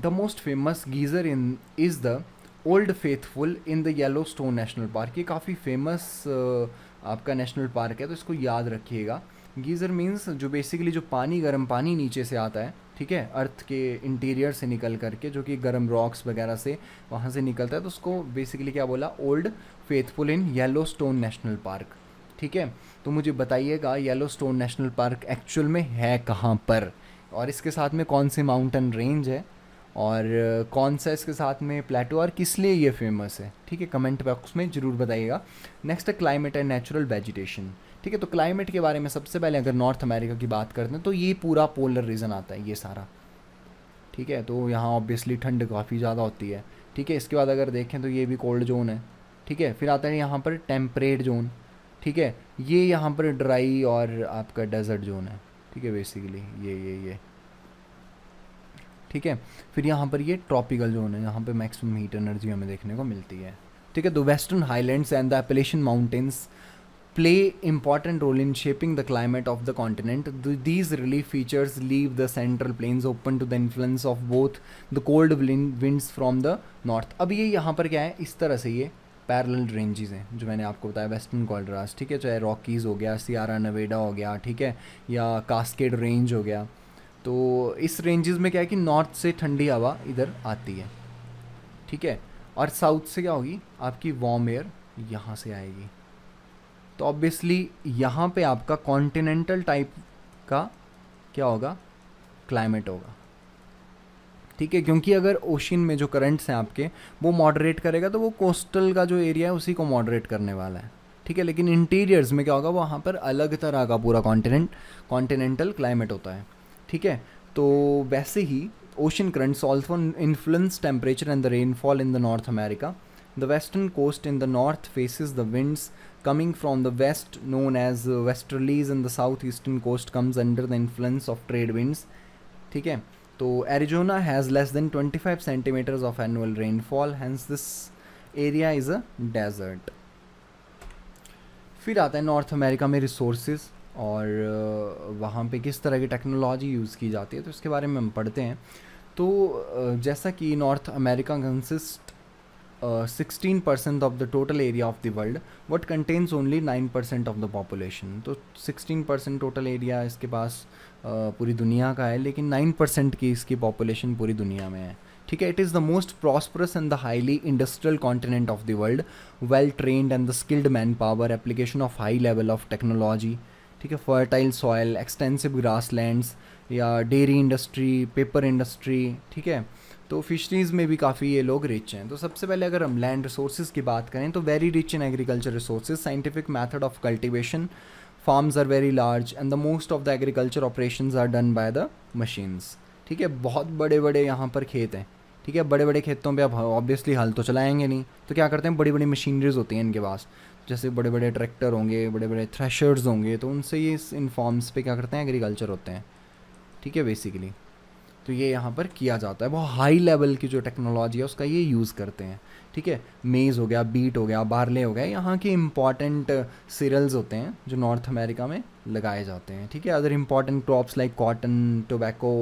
the most famous geyser in is the Old Faithful in the Yellowstone national park ये काफ़ी फेमस uh, आपका नेशनल पार्क है तो इसको याद रखिएगा गीज़र मीन्स जो बेसिकली जो पानी गर्म पानी नीचे से आता है ठीक है अर्थ के इंटीरियर से निकल करके जो कि गर्म रॉक्स वगैरह से वहाँ से निकलता है तो उसको बेसिकली क्या बोला Old Faithful in Yellowstone national park ठीक है तो मुझे बताइएगा Yellowstone national park actual में है कहाँ पर और इसके साथ में कौन से माउंटेन रेंज है और कौन सा इसके साथ में प्लेटो और किस लिए ये फेमस है ठीक है कमेंट बॉक्स में ज़रूर बताइएगा नेक्स्ट है क्लाइमेट एंड नेचुरल वेजिटेशन ठीक है तो क्लाइमेट के बारे में सबसे पहले अगर नॉर्थ अमेरिका की बात करते हैं तो ये पूरा पोलर रीजन आता है ये सारा ठीक है तो यहाँ ऑब्वियसली ठंड काफ़ी ज़्यादा होती है ठीक है इसके बाद अगर देखें तो ये भी कोल्ड जोन है ठीक है फिर आता है यहाँ पर टेम्परेट जोन ठीक है ये यहाँ पर ड्राई और आपका डेजर्ट जोन है ठीक है बेसिकली ये ये ये ठीक है फिर यहाँ पर ये ट्रॉपिकल जोन है यहाँ पर मैक्सिमम हीट एनर्जी हमें देखने को मिलती है ठीक है the western highlands and the Appalachian mountains play important role in shaping the climate of the continent these relief features leave the central plains open to the influence of both the cold winds from the north अब ये यहाँ पर क्या है इस तरह से ये पैरल रेंजेज़ हैं जो मैंने आपको बताया वेस्टर्न कॉलरास ठीक है चाहे रॉकीज़ हो गया सियारा नवेडा हो गया ठीक है या कास्केड रेंज हो गया तो इस रेंजेस में क्या है कि नॉर्थ से ठंडी हवा इधर आती है ठीक है और साउथ से क्या होगी आपकी वॉम एयर यहाँ से आएगी तो ऑब्वियसली यहाँ पे आपका कॉन्टिनेंटल टाइप का क्या होगा क्लाइमेट होगा ठीक है क्योंकि अगर ओशन में जो करंट्स हैं आपके वो मॉडरेट करेगा तो वो कोस्टल का जो एरिया है उसी को मॉडरेट करने वाला है ठीक है लेकिन इंटीरियर्स में क्या होगा वहाँ पर अलग तरह का पूरा कॉन्टिनेंट कॉन्टिनेंटल क्लाइमेट होता है ठीक है तो वैसे ही ocean currents also influence temperature and the rainfall in the North America the western coast in the north faces the winds coming from the west known as westerlies in the south eastern coast comes under the influence of trade winds ठीक है तो Arizona has less than twenty five centimetres of annual rainfall hence this area is a desert फिर आता है north America में resources और वहाँ पे किस तरह की टेक्नोलॉजी यूज़ की जाती है तो इसके बारे में हम पढ़ते हैं तो जैसा कि North America consist sixteen percent of the total area of the world but contains only nine percent of the population तो सिक्सटीन परसेंट टोटल एरिया इसके पास uh, पूरी दुनिया का है लेकिन नाइन परसेंट की इसकी पॉपुलेशन पूरी दुनिया में है ठीक है it is the most prosperous and the highly industrial continent of the world well trained and the skilled manpower application of high level of technology ठीक है fertile soil extensive grasslands या dairy industry paper industry ठीक है तो fisheries में भी काफ़ी ये लोग रिच हैं तो सबसे पहले अगर हम लैंड रिसोर्सेज की बात करें तो very rich in agriculture resources scientific method of cultivation farms are very large and the most of the agriculture operation are done by the machines ठीक है बहुत बड़े बड़े यहाँ पर खेत हैं ठीक है बड़े बड़े खेतों पे अब ऑब्वियसली हल तो चलाएंगे नहीं तो क्या करते हैं बड़ी बड़ी मशीनरीज होती हैं इनके पास जैसे बड़े बड़े ट्रैक्टर होंगे बड़े बड़े थ्रेशर्स होंगे तो उनसे ये इन फॉर्म्स पे क्या करते हैं एग्रीकल्चर होते हैं ठीक है बेसिकली तो ये यहाँ पर किया जाता है बहुत हाई लेवल की जो टेक्नोलॉजी है उसका ये यूज़ करते हैं ठीक है मेज़ हो गया बीट हो गया बारले हो गया यहाँ के इम्पॉर्टेंट सीरल्स होते हैं जो नॉर्थ अमेरिका में लगाए जाते हैं ठीक है other important crops like cotton tobacco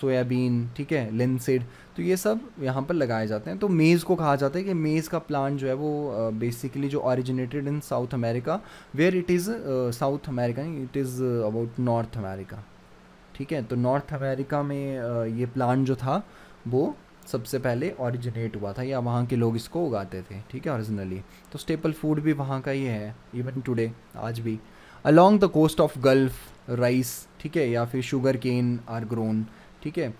soybean ठीक है लिनसिड तो ये सब यहाँ पर लगाए जाते हैं तो मेज़ को कहा जाता है कि मेज़ का प्लांट जो है वो बेसिकली जो originated in South America where it is South America it is about North America ठीक है तो नॉर्थ अमेरिका में uh, ये प्लांट जो था वो सबसे पहले ऑरिजिनेट हुआ था या वहाँ के लोग इसको उगाते थे ठीक है ओरिजिनली तो स्टेपल फूड भी वहाँ का ही है इवन टुडे आज भी along the coast of Gulf rice ठीक है या फिर शुगर केन आर ग्रोन ठीक है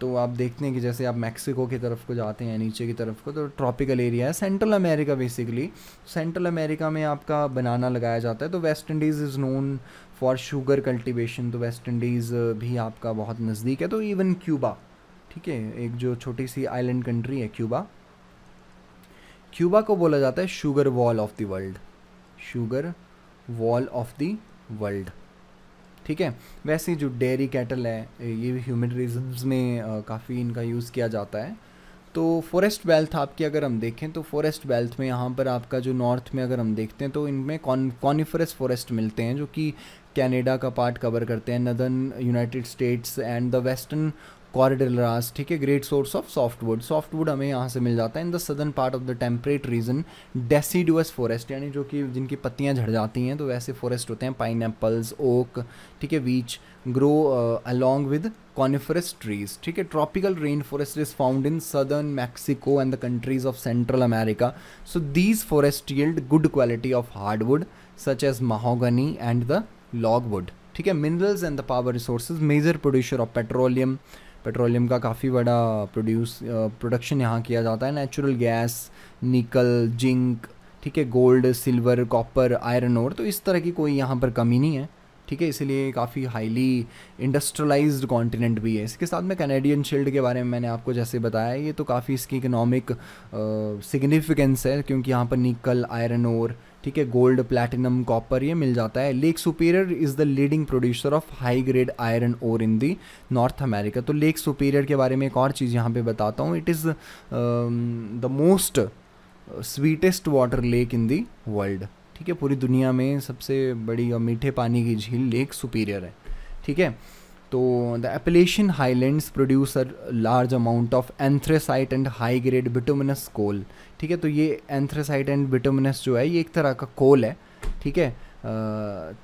तो आप देखते हैं कि जैसे आप मैक्सिको की तरफ को जाते हैं नीचे की तरफ को तो ट्रॉपिकल एरिया है Central America basically Central America में आपका बनाना लगाया जाता है तो West Indies is known for sugar cultivation तो वेस्ट इंडीज़ भी आपका बहुत नज़दीक है तो इवन क्यूबा ठीक है एक जो छोटी सी आइलैंड कंट्री है क्यूबा क्यूबा को बोला जाता है sugar bowl of the world sugar bowl of the world ठीक है वैसे जो डेयरी कैटल है ये भी ह्यूमनरिज्म्स में काफ़ी इनका यूज़ किया जाता है तो फॉरेस्ट वेल्थ आपकी अगर हम देखें तो फॉरेस्ट वेल्थ में यहाँ पर आपका जो नॉर्थ में अगर हम देखते हैं तो इनमें कॉन कॉनिफरस फॉरेस्ट मिलते हैं जो कि कनाडा का पार्ट कवर करते हैं northern United States and the western रास ठीक है great source of softwood softwood हमें यहाँ से मिल जाता है in the southern part of the temperate region deciduous forest यानी जो कि जिनकी पत्तियाँ झड़ जाती हैं तो वैसे फॉरेस्ट होते हैं पाइन एप्पल्स ओक ठीक है which grow along with coniferous trees ठीक है tropical rain forest is found in southern Mexico and the countries of Central America so these forest yield good quality of hardwood such as mahogany and the logwood ठीक है minerals and the power resources major producer of petroleum petroleum का काफ़ी बड़ा produce production यहाँ किया जाता है natural gas nickel zinc ठीक है गोल्ड सिल्वर कॉपर आयरन और तो इस तरह की कोई यहाँ पर कमी नहीं है ठीक है इसलिए काफ़ी हाईली इंडस्ट्रलाइज कॉन्टिनेंट भी है इसके साथ में कैनेडियन शील्ड के बारे में मैंने आपको जैसे बताया ये तो काफ़ी इसकी इकोनॉमिक सिग्निफिकेंस है क्योंकि यहाँ पर निकल आयरन और ठीक है गोल्ड प्लैटिनम कॉपर ये मिल जाता है Lake Superior is the leading producer of high grade iron और इन दी नॉर्थ अमेरिका तो लेक सुपीरियर के बारे में एक और चीज़ यहाँ पे बताता हूँ it is the most sweetest water lake in the world ठीक है पूरी दुनिया में सबसे बड़ी और मीठे पानी की झील लेक सुपीरियर है ठीक है तो the Appalachian highlands producer large amount of anthracite and high grade bituminous coal ठीक है तो ये एंथ्रेसाइट एंड बिटोमिनस जो है ये एक तरह का कोल है ठीक है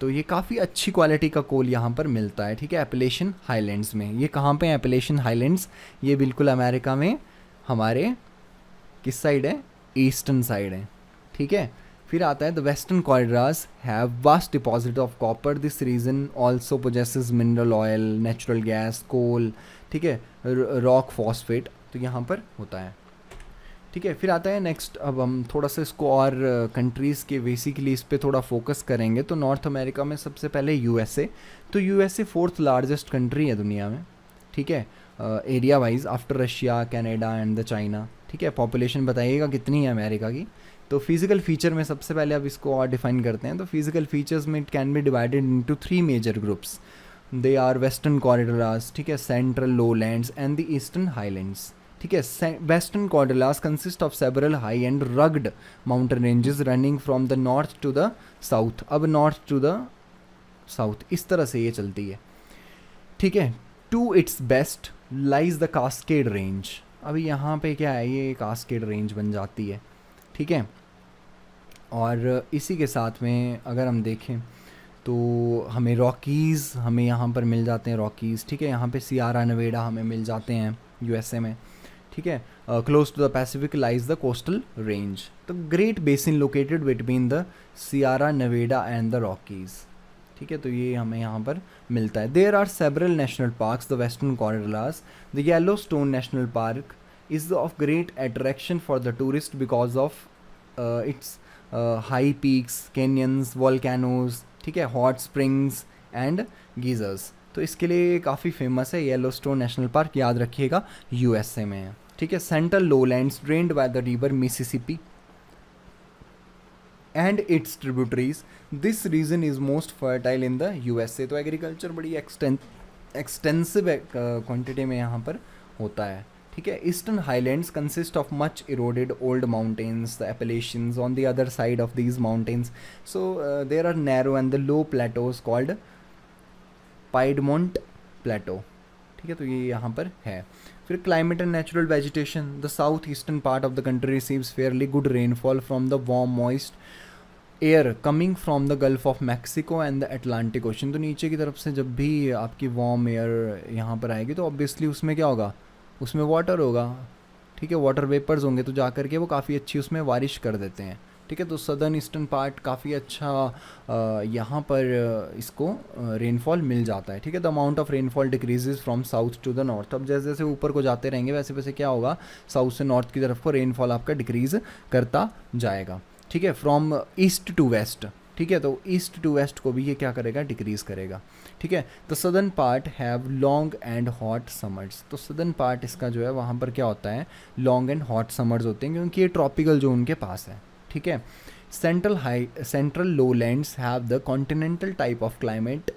तो ये काफ़ी अच्छी क्वालिटी का कोल यहाँ पर मिलता है ठीक है एपलेशन हाईलैंड्स में ये कहाँ पे है एपलेशन हाईलैंड्स ये बिल्कुल अमेरिका में हमारे किस साइड है ईस्टर्न साइड है ठीक है फिर आता है the western corridors have vast deposit of copper this region also possesses mineral oil natural gas coal ठीक है रॉक फॉस्फेट तो यहाँ पर होता है ठीक है फिर आता है नेक्स्ट अब हम थोड़ा सा इसको और कंट्रीज़ के बेसिकली इस पर थोड़ा फोकस करेंगे तो नॉर्थ अमेरिका में सबसे पहले यूएसए तो यूएसए फोर्थ लार्जेस्ट कंट्री है दुनिया में ठीक है area wise after Russia Canada and the China ठीक है पॉपुलेशन बताइएगा कितनी है अमेरिका की तो फिज़िकल फीचर में सबसे पहले अब इसको और डिफाइन करते हैं तो फिज़िकल फीचर्स में it can be divided into three major groups they are western cordilleras ठीक है central lowlands and the eastern highlands ठीक है western cordilleras consist of several high and rugged mountain ranges running from the north to the south अब north to the south इस तरह से ये चलती है ठीक है to its west lies the cascade range अभी यहाँ पे क्या है ये कास्केड रेंज बन जाती है ठीक है और इसी के साथ में अगर हम देखें तो हमें रॉकीज़ हमें यहाँ पर मिल जाते हैं रॉकीज़ ठीक है यहाँ पे सियारा नवेडा हमें मिल जाते हैं यूएसए में ठीक है close to the Pacific lies the coastal range the great basin located between the Sierra Nevada and the Rockies ठीक है तो ये हमें यहाँ पर मिलता है there are several national park the western cordilleras the Yellowstone national park is of great attraction for the tourist because of its high peaks canyons volcanoes ठीक है हॉट स्प्रिंग्स एंड गीजर्स तो इसके लिए काफ़ी famous है yellow Yellowstone national park याद रखिएगा USA में है ठीक है central lowlands drained by the river Mississippi and its tributaries this region is most fertile in the USA तो एग्रीकल्चर बड़ी एक्सटेंसिव क्वांटिटी uh, में यहाँ पर होता है ठीक है eastern highland consist of much eroded old mountains the Appalachian on the other side of these mountains so there are narrow and the low plateaus called Piedmont plateau ठीक है तो ये यहाँ पर है फिर climate and natural vegetation the south eastern part of the country receives fairly good rainfall from the warm moist air coming from the gulf of Mexico and the Atlantic ocean तो नीचे की तरफ से जब भी आपकी वार्म एयर यहाँ पर आएगी तो ऑब्वियसली उसमें क्या होगा उसमें वाटर होगा ठीक है वाटर वेपर्स होंगे तो जा के वो काफ़ी अच्छी उसमें बारिश कर देते हैं ठीक है तो सदर्न ईस्टर्न पार्ट काफ़ी अच्छा यहाँ पर इसको रेनफॉल मिल जाता है ठीक है the amount of rainfall decreases from south to the north अब जैसे जैसे ऊपर को जाते रहेंगे वैसे वैसे क्या होगा साउथ से नॉर्थ की तरफ को रेनफॉल आपका डिक्रीज़ करता जाएगा ठीक है फ्रॉम ईस्ट टू वेस्ट ठीक है तो ईस्ट टू वेस्ट को भी ये क्या करेगा डिक्रीज करेगा ठीक है the southern part have long and hot summers तो सदर्न पार्ट इसका जो है वहाँ पर क्या होता है लॉन्ग एंड हॉट समर्स होते हैं क्योंकि ये ट्रॉपिकल जोन के पास है ठीक है central high central lowlands have the continental type of climate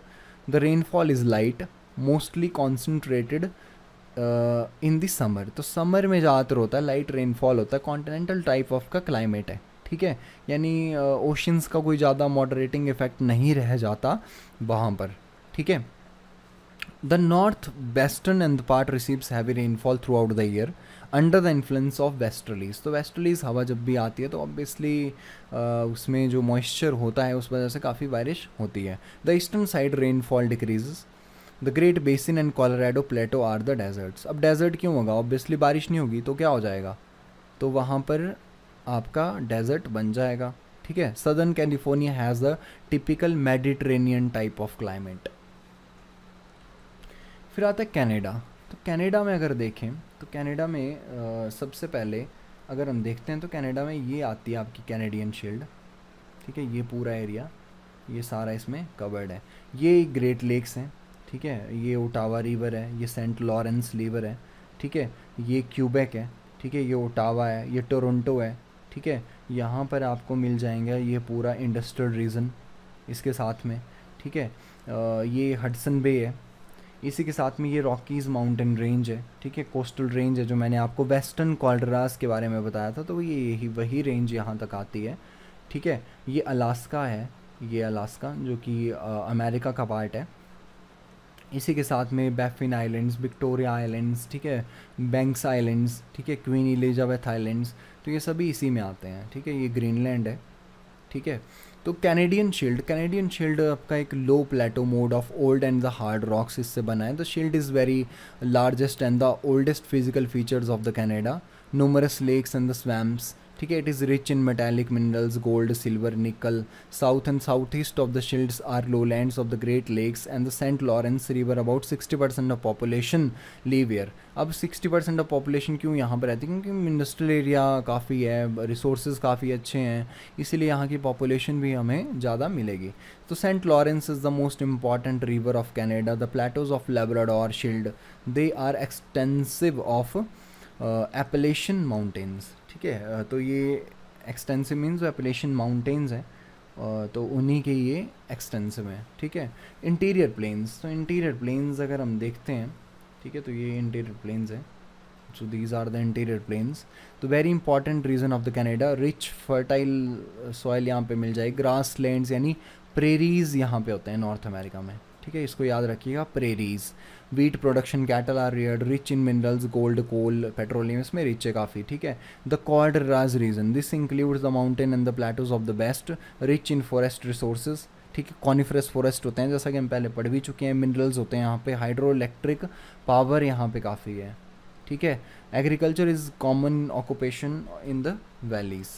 the rainfall is light mostly concentrated in the summer तो समर में ज़्यादातर होता है लाइट रेनफॉल होता है कॉन्टिनेंटल टाइप ऑफ का क्लाइमेट है ठीक है यानी ओशंस uh, का कोई ज़्यादा मॉडरेटिंग इफेक्ट नहीं रह जाता वहाँ पर ठीक है the north western and part receives heavy rainfall throughout the year under the influence of westerlies तो वेस्टर्लीज़ हवा जब भी आती है तो ऑब्वियसली उसमें जो मॉइस्चर होता है उस वजह से काफ़ी बारिश होती है the eastern side rainfall decrease the great basin and Colorado plateau are the deserts अब डेजर्ट क्यों होगा ऑब्वियसली बारिश नहीं होगी तो क्या हो जाएगा तो वहाँ पर आपका डेजर्ट बन जाएगा ठीक है southern California has a typical Mediterranean type of climate फिर आता है कैनेडा तो कनाडा में अगर देखें तो कनाडा में सबसे पहले अगर हम देखते हैं तो कनाडा में ये आती है आपकी कैनेडियन शील्ड ठीक है ये पूरा एरिया ये सारा इसमें कवर्ड है ये ग्रेट लेक्स हैं ठीक है ये ओटावा रिवर है ये सेंट लॉरेंस रिवर है ठीक है ये क्यूबेक है ठीक है ये ओटावा है ये टोरंटो है ठीक है यहाँ पर आपको मिल जाएंगे ये पूरा इंडस्ट्रियल रीजन इसके साथ में ठीक है ये हडसन बे है इसी के साथ में ये रॉकीज़ माउंटेन रेंज है ठीक है कोस्टल रेंज है जो मैंने आपको वेस्टर्न कॉल्ड्रास के बारे में बताया था तो ये यही वही रेंज यहाँ तक आती है ठीक है ये अलास्का है ये अलास्का जो कि अमेरिका का पार्ट है इसी के साथ में बैफिन आइलैंड्स विक्टोरिया आइलैंड्स ठीक है बैंक्स आइलैंड्स ठीक है क्वीन एलिजाबेथ आइलैंड्स तो ये सभी इसी में आते हैं ठीक है ये ग्रीनलैंड है ठीक है तो कैनेडियन शील्ड कैनेडियन शील्ड आपका एक low plateau made of old and the hard rocks इससे बना है the shield is very largest and the oldest physical features of the Canada numerous lakes and the swamps ठीक है it is rich in metallic minerals gold silver nickel south and south east of the shields are lowlands of the great lakes and the Saint Lawrence river about sixty percent of population leave year अब sixty percent of population क्यों यहाँ पर रहती है क्योंकि industrial area काफ़ी है resource काफ़ी अच्छे हैं इसीलिए यहाँ की पॉपुलेशन भी हमें ज़्यादा मिलेगी तो Saint Lawrence is the most important river of Canada the plateaus of Labrador shield they are extensive of Appalachian mountains ठीक है तो ये एक्सटेंसिव मीन्स एपलेशन माउंटेन्स है तो उन्हीं के ये एक्सटेंसिव हैं ठीक है इंटीरियर प्लेन्स तो इंटीरियर प्लेन्स अगर हम देखते हैं ठीक है तो ये इंटीरियर प्लेन्स हैं so these are the interior plains तो very important region of the Canada rich fertile soil यहाँ पे मिल जाए ग्रास लैंड यानी प्रेरीज यहाँ पे होते हैं नॉर्थ अमेरिका में ठीक है इसको याद रखिएगा prairies wheat production cattle are reared rich in minerals gold coal petroleum इसमें रिच है काफ़ी ठीक है the cordilleras region this includes the mountain and the plateaus of the west rich in forest resources ठीक है कॉनिफ्रेस फॉरेस्ट होते हैं जैसा कि हम पहले पढ़ भी चुके हैं मिनरल्स होते हैं यहाँ पे हाइड्रो इलेक्ट्रिक पावर यहाँ पे काफ़ी है ठीक है agriculture is common occupation in the valleys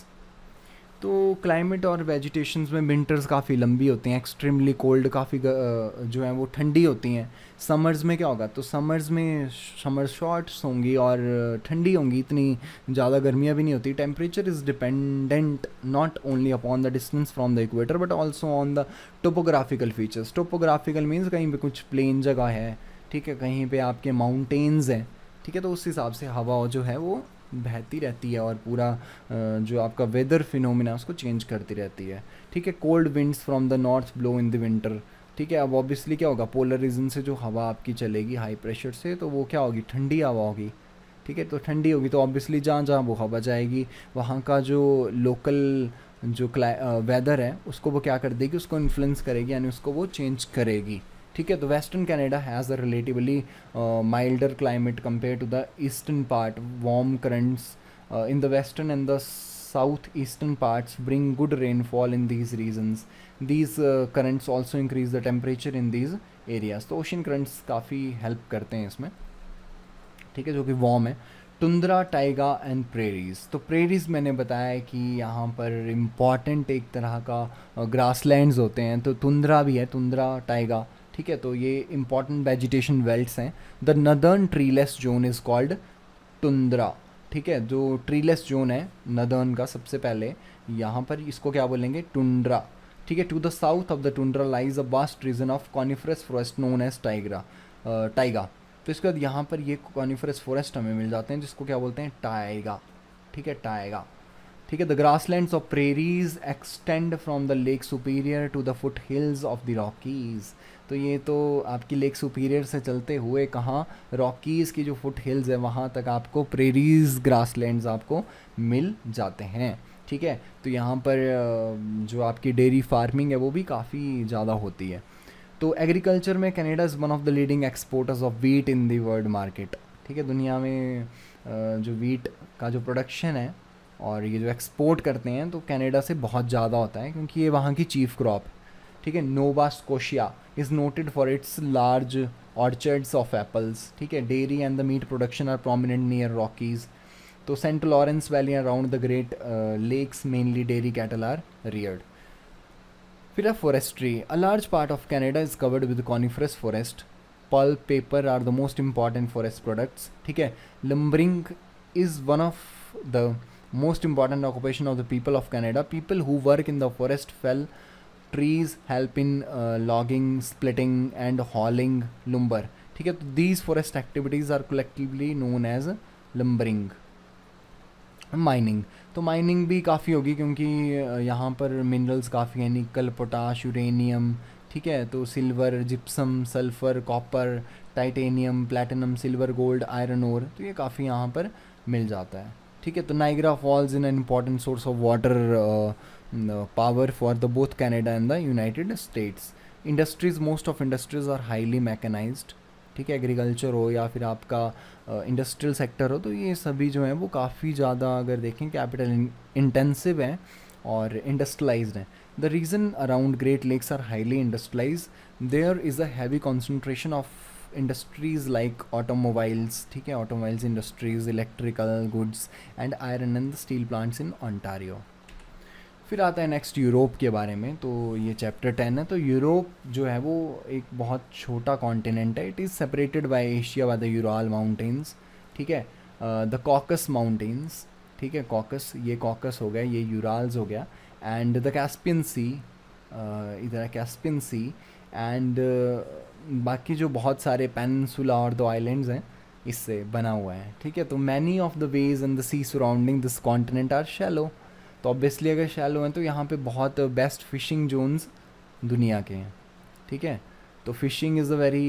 तो क्लाइमेट और वेजिटेशन में विंटर्स काफ़ी लंबी होती हैं एक्सट्रीमली कोल्ड काफ़ी जो है वो ठंडी होती हैं समर्स में क्या होगा तो समर्स में समर शॉर्ट्स होंगी और ठंडी होंगी इतनी ज़्यादा गर्मियाँ भी नहीं होती temperature is dependent not only upon the distance from the equator but also on the topographical features topographical means कहीं पर कुछ प्लेन जगह है ठीक है कहीं पर आपके माउंटेन्स हैं ठीक है तो उस हिसाब से हवा जो है वो बहती रहती है और पूरा जो आपका वेदर फिनोमिना उसको चेंज करती रहती है ठीक है cold winds from the north blow in the winter ठीक है अब ऑब्वियसली क्या होगा पोलर रीजन से जो हवा आपकी चलेगी हाई प्रेशर से तो वो क्या होगी ठंडी हवा होगी ठीक है तो ठंडी होगी तो ऑब्वियसली जहाँ जहाँ वो हवा जाएगी वहाँ का जो लोकल जो वेदर है उसको वो क्या कर देगी उसको इन्फ्लुएंस करेगी यानी उसको वो चेंज करेगी ठीक है तो western Canada has a relatively milder climate compare to the eastern part warm currents in the western and the south eastern parts bring good rainfall in these regions these currents also increase the temperature in these areas तो ocean currents काफ़ी help करते हैं इसमें ठीक है जो कि warm है टुंद्रा टाइगा एंड प्रेरीज तो प्रेरीज मैंने बताया है कि यहाँ पर इम्पॉर्टेंट एक तरह का ग्रास uh, होते हैं तो टुंद्रा भी है टुंद्रा टाइगा ठीक है तो ये इंपॉर्टेंट वेजिटेशन वेल्ट्स हैं the northern treeless zone is called tundra ठीक है जो ट्रीलेस जोन है नदर्न का सबसे पहले यहाँ पर इसको क्या बोलेंगे टुंड्रा ठीक है to the south of the tundra lies a vast region of coniferous forest known as taiga taiga तो इसके बाद यहाँ पर ये कॉनिफरस फॉरेस्ट हमें मिल जाते हैं जिसको क्या बोलते हैं टाइगा ठीक है टाइगा ठीक है the grassland of prairies extend from the Lake Superior to the foothills of the Rockies तो ये तो आपकी लेक सुपीरियर से चलते हुए कहाँ रॉकीज़ की जो फुट हिल्स है वहाँ तक आपको प्रेरीज ग्रास आपको मिल जाते हैं ठीक है तो यहाँ पर जो आपकी डेयरी फार्मिंग है वो भी काफ़ी ज़्यादा होती है तो एग्रीकल्चर में Canada is one of the leading exporters of wheat in the world market ठीक है दुनिया में जो वीट का जो प्रोडक्शन है और ये जो एक्सपोर्ट करते हैं तो कनाडा से बहुत ज़्यादा होता है क्योंकि ये वहाँ की चीफ क्रॉप है ठीक है Nova Scotia is noted for its large orchards of apples ठीक है dairy and the meat production are prominent near Rockies तो Saint Lawrence valley around the great lakes mainly dairy cattle are reared फिर है forestry a large part of Canada is covered with coniferous forest pulp paper are the most important forest products ठीक है lumbering is one of the most important occupation of the people of Canada. People who work in the forest fell trees help in logging splitting and hauling lumber ठीक है तो these forest activities are collectively known as lumbering mining तो mining भी काफ़ी होगी क्योंकि uh, यहाँ पर मिनरल्स काफ़ी हैं निकल पोटाश यूरेनियम ठीक है तो silver gypsum sulphur copper titanium platinum silver gold iron और तो ये काफ़ी यहाँ पर मिल जाता है ठीक है तो Niagara falls in an important source of water power power for the both Canada and the United States. Industries most of industries are highly mechanised ठीक है एग्रीकल्चर हो या फिर आपका इंडस्ट्रियल uh, सेक्टर हो तो ये सभी जो हैं वो काफ़ी ज़्यादा अगर देखें कैपिटल इंटेंसिव हैं और इंडस्ट्रलाइज हैं the region around great lakes are highly industrialised there is a heavy concentration of industries like automobiles ठीक है automobiles industries electrical goods and iron and steel plants in Ontario फिर आता है next Europe के बारे में तो ये चैप्टर टेन है तो यूरोप जो है वो एक बहुत छोटा कॉन्टिनेंट है it is separated by Asia by the Ural mountains ठीक है द कॉकस माउंटेन्स ठीक है कॉकस ये कॉकस हो गया ये यूराल्स हो गया एंड द कैस्पियन सी इधर है कैस्पियन सी एंड बाकी जो बहुत सारे पेनसुला और दो आइलैंड्स हैं इससे बना हुआ है ठीक है तो many of the ways in the sea surrounding this continent are shallow तो ऑब्वियसली अगर शैलो हैं तो यहाँ पे बहुत बेस्ट फिशिंग जोन्स दुनिया के हैं ठीक है तो fishing is a very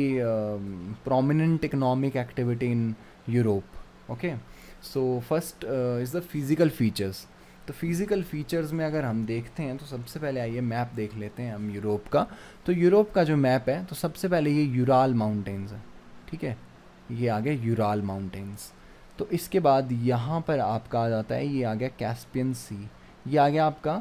prominent economic activity in Europe okay so first is the physical features तो फिज़िकल फीचर्स में अगर हम देखते हैं तो सबसे पहले आइए मैप देख लेते हैं हम यूरोप का तो यूरोप का जो मैप है तो सबसे पहले ये यूराल माउंटेन्स है ठीक है ये आ गया यूराल माउंटेन्स तो इसके बाद यहाँ पर आपका आ जाता है ये आ गया कैस्पियन सी ये आ गया आपका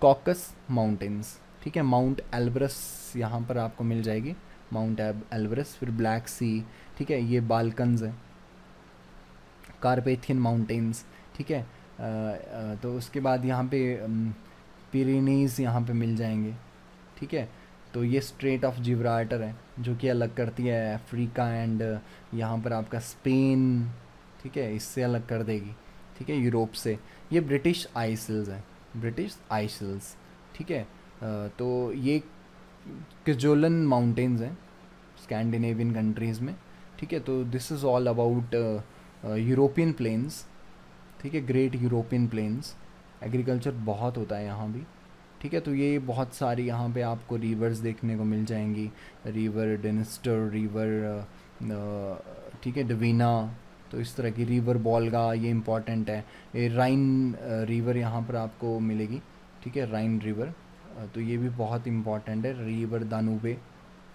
कॉकस माउंटेन्स ठीक है माउंट एल्ब्रस यहाँ पर आपको मिल जाएगी माउंट एल्ब्रस फिर ब्लैक सी ठीक है ये बालकन्स है कार्पेथियन माउंटेन्स ठीक है आ, आ, तो उसके बाद यहाँ पे पिरीनीज यहाँ पे मिल जाएंगे ठीक है तो ये स्ट्रेट ऑफ जिब्राल्टर है जो कि अलग करती है अफ्रीका एंड यहाँ पर आपका स्पेन ठीक है इससे अलग कर देगी ठीक है यूरोप से ये ब्रिटिश आइसल्स हैं ब्रिटिश आइसल्स ठीक है तो ये किजोलन माउंटेन्स हैं स्कैंडिनेवियन कंट्रीज़ में ठीक है तो this is all about European plains ठीक है ग्रेट यूरोपियन प्लेन्स एग्रीकल्चर बहुत होता है यहाँ भी ठीक है तो ये बहुत सारी यहाँ पे आपको रिवर्स देखने को मिल जाएंगी रिवर डेनिस्टर रिवर ठीक है डवीना तो इस तरह की रिवर बॉलगा ये इम्पॉर्टेंट है ये राइन रिवर यहाँ पर आपको मिलेगी ठीक है राइन रिवर तो ये भी बहुत इम्पॉर्टेंट है रिवर दानूबे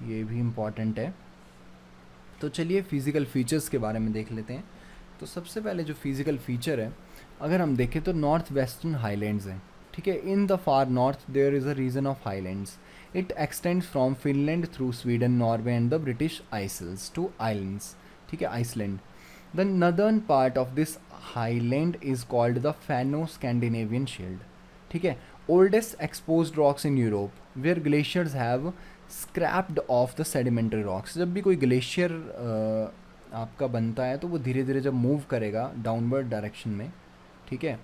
ये भी इम्पॉर्टेंट है तो चलिए फ़िज़िकल फ़ीचर्स के बारे में देख लेते हैं तो सबसे पहले जो फ़िज़िकल फ़ीचर है अगर हम देखें तो नॉर्थ वेस्टर्न हाईलैंड्स हैं ठीक है in the far north there is a region of highlands it extends from Finland through Sweden Norway and the British isles to islands ठीक है Iceland the northern part of this highland is called the Fenno Scandinavian shield ठीक है oldest expose rocks in Europe where glaciers have scraped off the sedimentary rocks जब भी कोई glacier आपका बनता है तो वो धीरे धीरे जब मूव करेगा डाउनवर्ड डायरेक्शन में ठीक है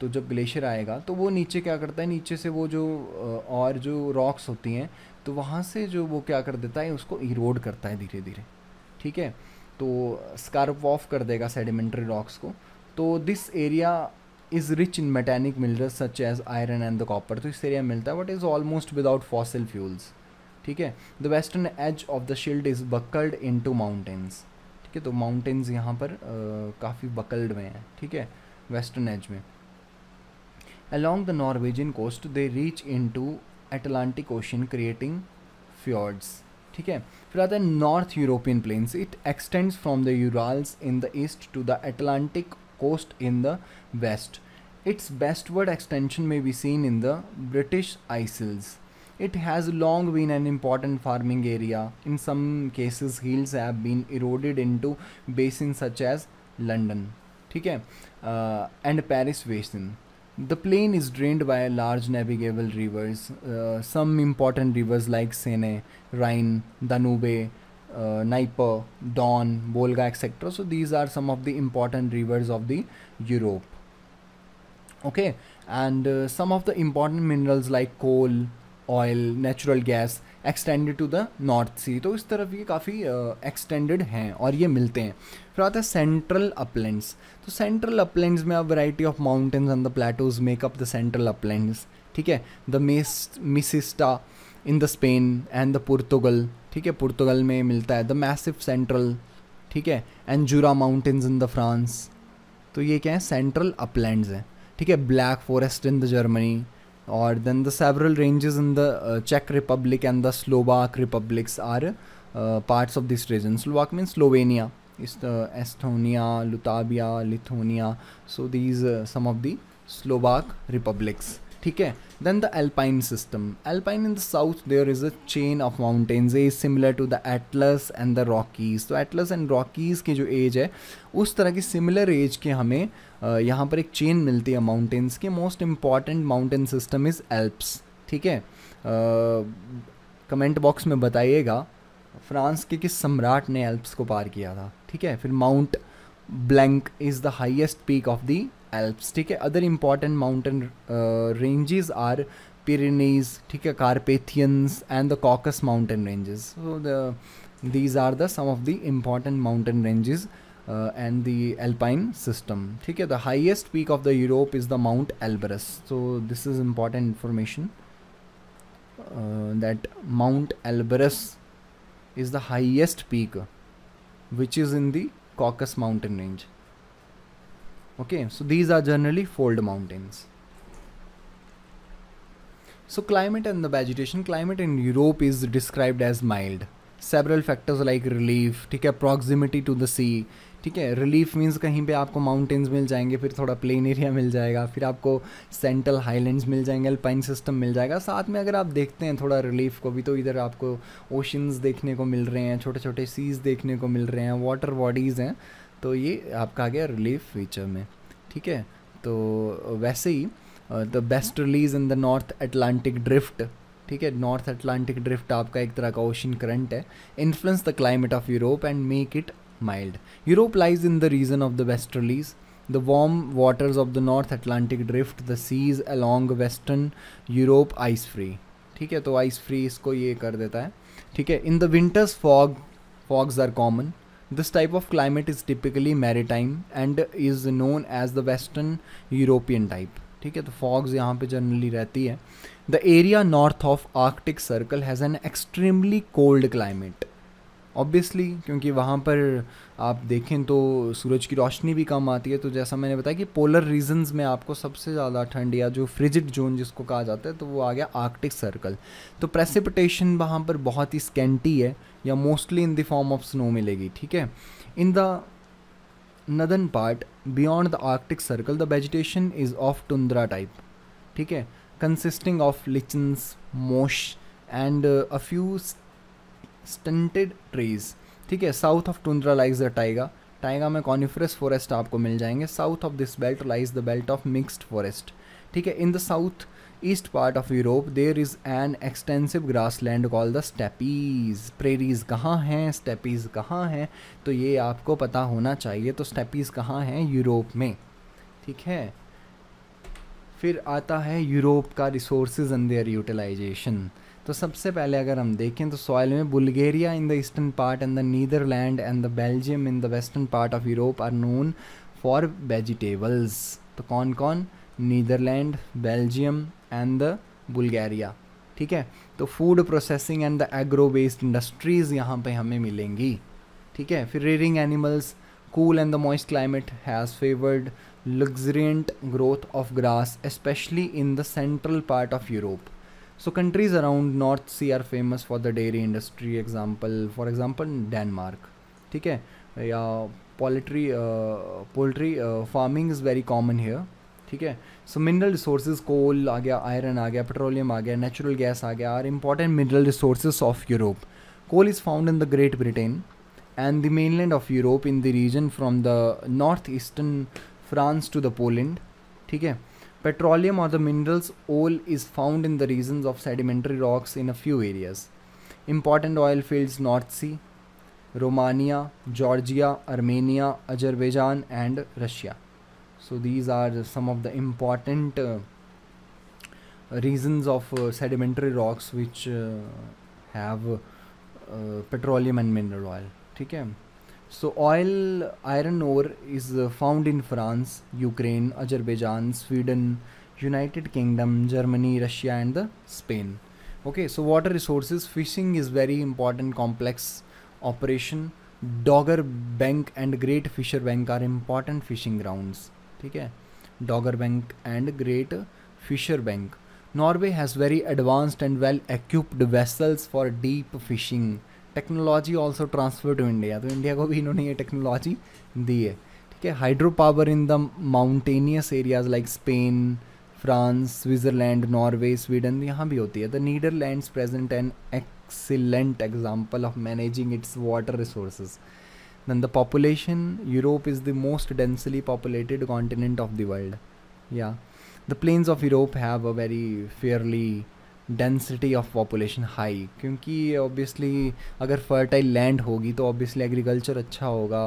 तो जब ग्लेशियर आएगा तो वो नीचे क्या करता है नीचे से वो जो और जो रॉक्स होती हैं तो वहाँ से जो वो क्या कर देता है उसको इरोड करता है धीरे धीरे ठीक है तो स्कार्प ऑफ कर देगा सेडिमेंट्री रॉक्स को तो this area is rich in metallic minerals such as iron and the copper तो इस एरिया में मिलता है but is almost without fossil fuels ठीक है the western edge of the shield is buckled into mountains ठीक है तो माउंटेन्स यहाँ पर काफ़ी बकल्ड में हैं ठीक है वेस्टर्न एज में along the Norwegian coast they reach into Atlantic Ocean creating fjords ठीक है North European Plains. It extends from the Urals in the east to the Atlantic coast in the west. Its westward extension may be seen in the British Isles. It has long been an important farming area. In some cases, hills have been eroded into basins such as London, ठीक uh, and Paris basin. The plain is drained by large navigable rivers. Uh, some important rivers like Seine, Rhine, Danube, uh, Dnieper, Don, Volga, etc. So these are some of the important rivers of the Europe. Okay, and uh, some of the important minerals like coal, oil, natural gas extended to the North Sea तो इस तरफ ये काफ़ी extended हैं और ये मिलते हैं फिर आता है सेंट्रल अपलैंड्स तो सेंट्रल अपलैंड में अब variety of mountains and the plateaus make up the Central Upland ठीक है the Meseta in the Spain and the Portugal ठीक है पुर्तगल में मिलता है द मैसिव सेंट्रल ठीक है and Jura mountains in the France तो ये क्या है सेंट्रल अपलैंड हैं ठीक है Black Forest in the Germany और then the several ranges in the चेक Republic and the Slovak republics are parts of this region Slovak mean Slovenia Estonia Latvia Lithuania so these some of the Slovak republics ठीक है then the Alpine system Alpine in the south there is a chain of mountains is similar to the Atlas and the Rockies तो Atlas and Rockies की जो as है उस तरह की similar as के हमें uh, यहाँ पर एक चेन मिलती है माउंटेन्स के most important mountain system is Alps ठीक है कमेंट बॉक्स में बताइएगा फ्रांस के किस सम्राट ने एल्प्स को पार किया था ठीक है फिर Mont Blanc is the highest peak of the Alps ठीक है other important mountain ranges are Pyrenees, ठीक है Carpathians and the Caucasus mountain ranges so these are the some of the important mountain ranges uh, and the alpine system okay the highest peak of the europe is the mount elbrus so this is important information uh, that mount elbrus is the highest peak which is in the caucasus mountain range okay so these are generally fold mountains so climate and the vegetation climate in europe is described as mild several factors like relief take a proximity to the sea ठीक है relief means कहीं पे आपको mountains मिल जाएंगे फिर थोड़ा plain area मिल जाएगा फिर आपको सेंट्रल हाईलैंड्स मिल जाएंगे अल्पाइन सिस्टम मिल जाएगा साथ में अगर आप देखते हैं थोड़ा रिलीफ को भी तो इधर आपको ओशंस देखने को मिल रहे हैं छोटे छोटे सीज़ देखने को मिल रहे हैं वाटर बॉडीज़ हैं तो ये आपका आ गया रिलीफ फीचर में ठीक है तो वैसे ही the westerlies in the North Atlantic Drift ठीक है नॉर्थ अटलांटिक ड्रिफ्ट आपका एक तरह का ओशन करंट है influence the climate of Europe and make it mild. Europe lies in the region of the westerlies. The warm waters of the North Atlantic drift the seas along western Europe ice free. ठीक है तो ice free इसको ये कर देता है ठीक है in the winters fog fogs are common this type of climate is typically maritime and is known as the western European type ठीक है तो फॉग्स यहाँ पे जनरली रहती है the area north of Arctic Circle has an extremely cold climate obviously क्योंकि वहाँ पर आप देखें तो सूरज की रोशनी भी कम आती है तो जैसा मैंने बताया कि पोलर रीजन्स में आपको सबसे ज़्यादा ठंड या जो फ्रिजिड जोन जिसको कहा जाता है तो वो आ गया आर्कटिक सर्कल तो प्रेसिपिटेशन वहाँ पर बहुत ही स्कैंटी है या mostly in the form of snow मिलेगी ठीक है in the northern part beyond the Arctic Circle the vegetation is of tundra type ठीक है consisting of lichens moss and a few stunted trees ठीक है south of tundra lies the taiga taiga में coniferous forest आपको मिल जाएंगे south of this belt lies the belt of mixed forest ठीक है in the south east part of Europe there is an extensive grassland call the steppes prairies कहाँ हैं stapes कहाँ हैं तो ये आपको पता होना चाहिए तो स्टेपीज़ कहाँ हैं यूरोप में ठीक है फिर आता है यूरोप का रिसोर्स एंड देयर यूटिलाइजेशन तो सबसे पहले अगर हम देखें तो सॉइल में Bulgaria in the eastern part and the Netherlands and the Belgium in the western part of Europe are known for vegetables तो कौन कौन Netherlands Belgium and the Bulgaria ठीक है तो food processing and the agro based industries यहाँ पे हमें मिलेंगी ठीक है फिर rearing animals cool and the moist climate has favoured luxuriant growth of grass specially in the central part of Europe So countries around North Sea are famous for the dairy industry. Example, for example, Denmark. ठीक है poultry uh, poultry uh, farming is very common here. ठीक है So mineral resources, coal uh iron uh petroleum uh natural gas uh are important mineral resources of Europe. Coal is found in the Great Britain and the mainland of Europe in the region from the northeastern France to the Poland. ठीक है Petroleum or the minerals oil is found in the regions of sedimentary rocks in a few areas. Important oil fields North Sea, Romania, Georgia, Armenia, Azerbaijan and Russia. So these are some of the important uh, regions of uh, sedimentary rocks which uh, have uh, petroleum and mineral oil. ठीक है so oil, iron ore is uh, found in France, Ukraine, Azerbaijan, Sweden, United Kingdom, Germany, Russia and the Spain. Okay, so water resources, fishing is very important complex operation. Dogger Bank and Great Fisher Bank are important fishing grounds. Okay, Dogger Bank and Great Fisher Bank. Norway has very advanced and well equipped vessels for deep fishing technology also transfer to India तो India को भी इन्होंने ये technology दी है ठीक है hydro power in the mountainous areas like Spain France Switzerland Norway Sweden यहाँ भी होती है the Netherlands present an excellent example of managing its water resource then the population europe is the most densely populated continent of the world yeah the plains of europe have a very fairly density of population high क्योंकि obviously अगर fertile land होगी तो obviously agriculture अच्छा होगा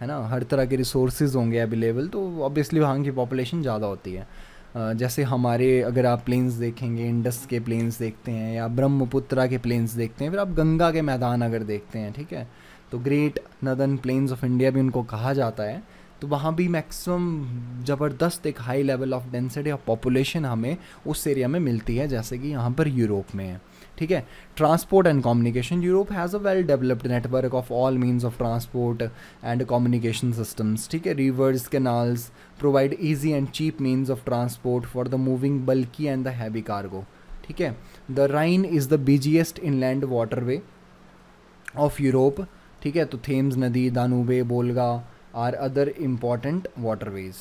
है ना हर तरह के रिसोर्सेज होंगे अवेलेबल तो ऑब्वियसली वहाँ की पॉपुलेशन ज़्यादा होती है जैसे हमारे अगर आप प्लेन्स देखेंगे इंडस के प्लेन्स देखते हैं या ब्रह्मपुत्रा के प्लेन्स देखते हैं फिर आप गंगा के मैदान अगर देखते हैं ठीक है तो Great Northern Plains of India भी उनको कहा जाता है तो वहाँ भी मैक्सिमम ज़बरदस्त एक high level of density of population हमें उस एरिया में मिलती है जैसे कि यहाँ पर यूरोप में है ठीक है transport and communication Europe has a well developed network of all means of transport and communication systems ठीक है rivers canals provide easy and cheap means of transport for the moving bulky and the heavy cargo ठीक है the Rhine is the land inland waterway of Europe ठीक है तो Thames नदी Danube Volga are other important waterways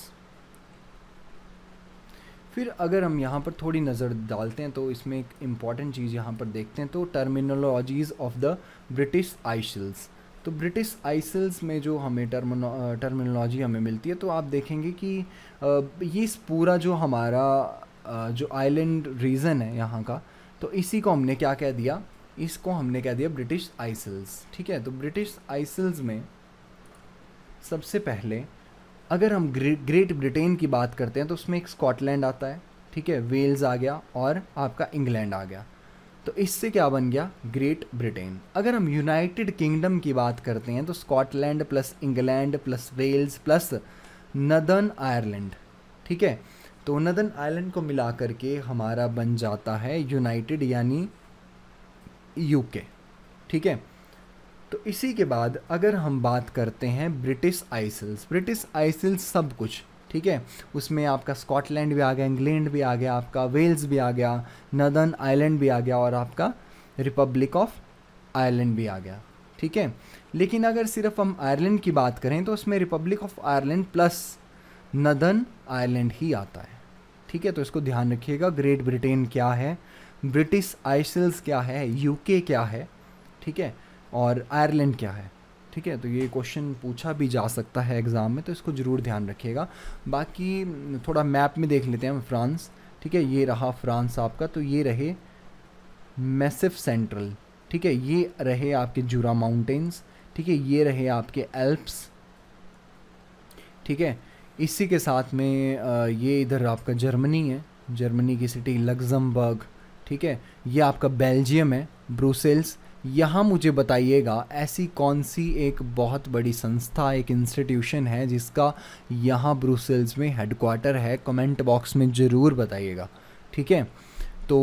फिर अगर हम यहाँ पर थोड़ी नज़र डालते हैं तो इसमें एक इम्पॉर्टेंट चीज़ यहाँ पर देखते हैं तो terminologies of the British Isles तो ब्रिटिश आइसल्स में जो हमें टर्मनो टर्मिनोलॉजी हमें मिलती है तो आप देखेंगे कि ये पूरा जो हमारा जो आइलैंड रीजन है यहाँ का तो इसी को हमने क्या कह दिया इसको हमने कह दिया ब्रिटिश आइसल्स ठीक है तो ब्रिटिश आइसल्स में सबसे पहले अगर हम ग्रेट ब्रिटेन की बात करते हैं तो उसमें एक स्कॉटलैंड आता है ठीक है वेल्स आ गया और आपका इंग्लैंड आ गया तो इससे क्या बन गया ग्रेट ब्रिटेन अगर हम यूनाइटेड किंगडम की बात करते हैं तो Scotland plus England plus Wales plus Northern Ireland ठीक है तो नदन आयरलैंड को मिला करके हमारा बन जाता है यूनाइटेड यानी यूके ठीक है तो इसी के बाद अगर हम बात करते हैं ब्रिटिश आइसल्स ब्रिटिश आइसल्स सब कुछ ठीक है उसमें आपका स्कॉटलैंड भी आ गया इंग्लैंड भी आ गया आपका वेल्स भी आ गया नदन आइलैंड भी आ गया और आपका रिपब्लिक ऑफ आयरलैंड भी आ गया ठीक है लेकिन अगर सिर्फ हम आयरलैंड की बात करें तो उसमें Republic of Ireland plus Northern Ireland ही आता है ठीक है तो इसको ध्यान रखिएगा ग्रेट ब्रिटेन क्या है ब्रिटिश आइसल्स क्या है यूके क्या है ठीक है और आयरलैंड क्या है ठीक है तो ये क्वेश्चन पूछा भी जा सकता है एग्ज़ाम में तो इसको ज़रूर ध्यान रखिएगा बाकी थोड़ा मैप में देख लेते हैं हम फ्रांस ठीक है ये रहा फ्रांस आपका तो ये रहे मैसिफ सेंट्रल ठीक है ये रहे आपके जूरा माउंटेन्स ठीक है ये रहे आपके एल्प्स ठीक है इसी के साथ में ये इधर आपका जर्मनी है जर्मनी की सिटी लग्जमबर्ग ठीक है ये आपका बेल्जियम है ब्रूसेल्स यहाँ मुझे बताइएगा ऐसी कौन सी एक बहुत बड़ी संस्था एक इंस्टीट्यूशन है जिसका यहाँ ब्रूसेल्स में हेडक्वार्टर है कमेंट बॉक्स में ज़रूर बताइएगा ठीक है तो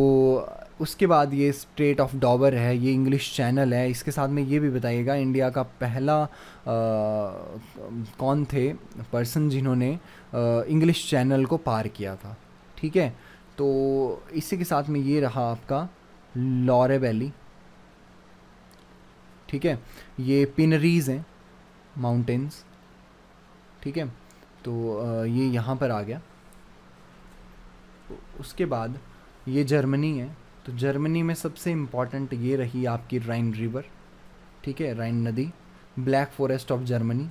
उसके बाद ये स्टेट ऑफ डॉबर है ये इंग्लिश चैनल है इसके साथ में ये भी बताइएगा इंडिया का पहला आ, कौन थे पर्सन जिन्होंने इंग्लिश चैनल को पार किया था ठीक है तो इसी के साथ में ये रहा आपका लॉरे वैली ठीक है ये पिनरीज हैं माउंटेंस ठीक है तो ये यहाँ पर आ गया उसके बाद ये जर्मनी है तो जर्मनी में सबसे इम्पॉर्टेंट ये रही आपकी राइन रिवर ठीक है राइन नदी ब्लैक फॉरेस्ट ऑफ जर्मनी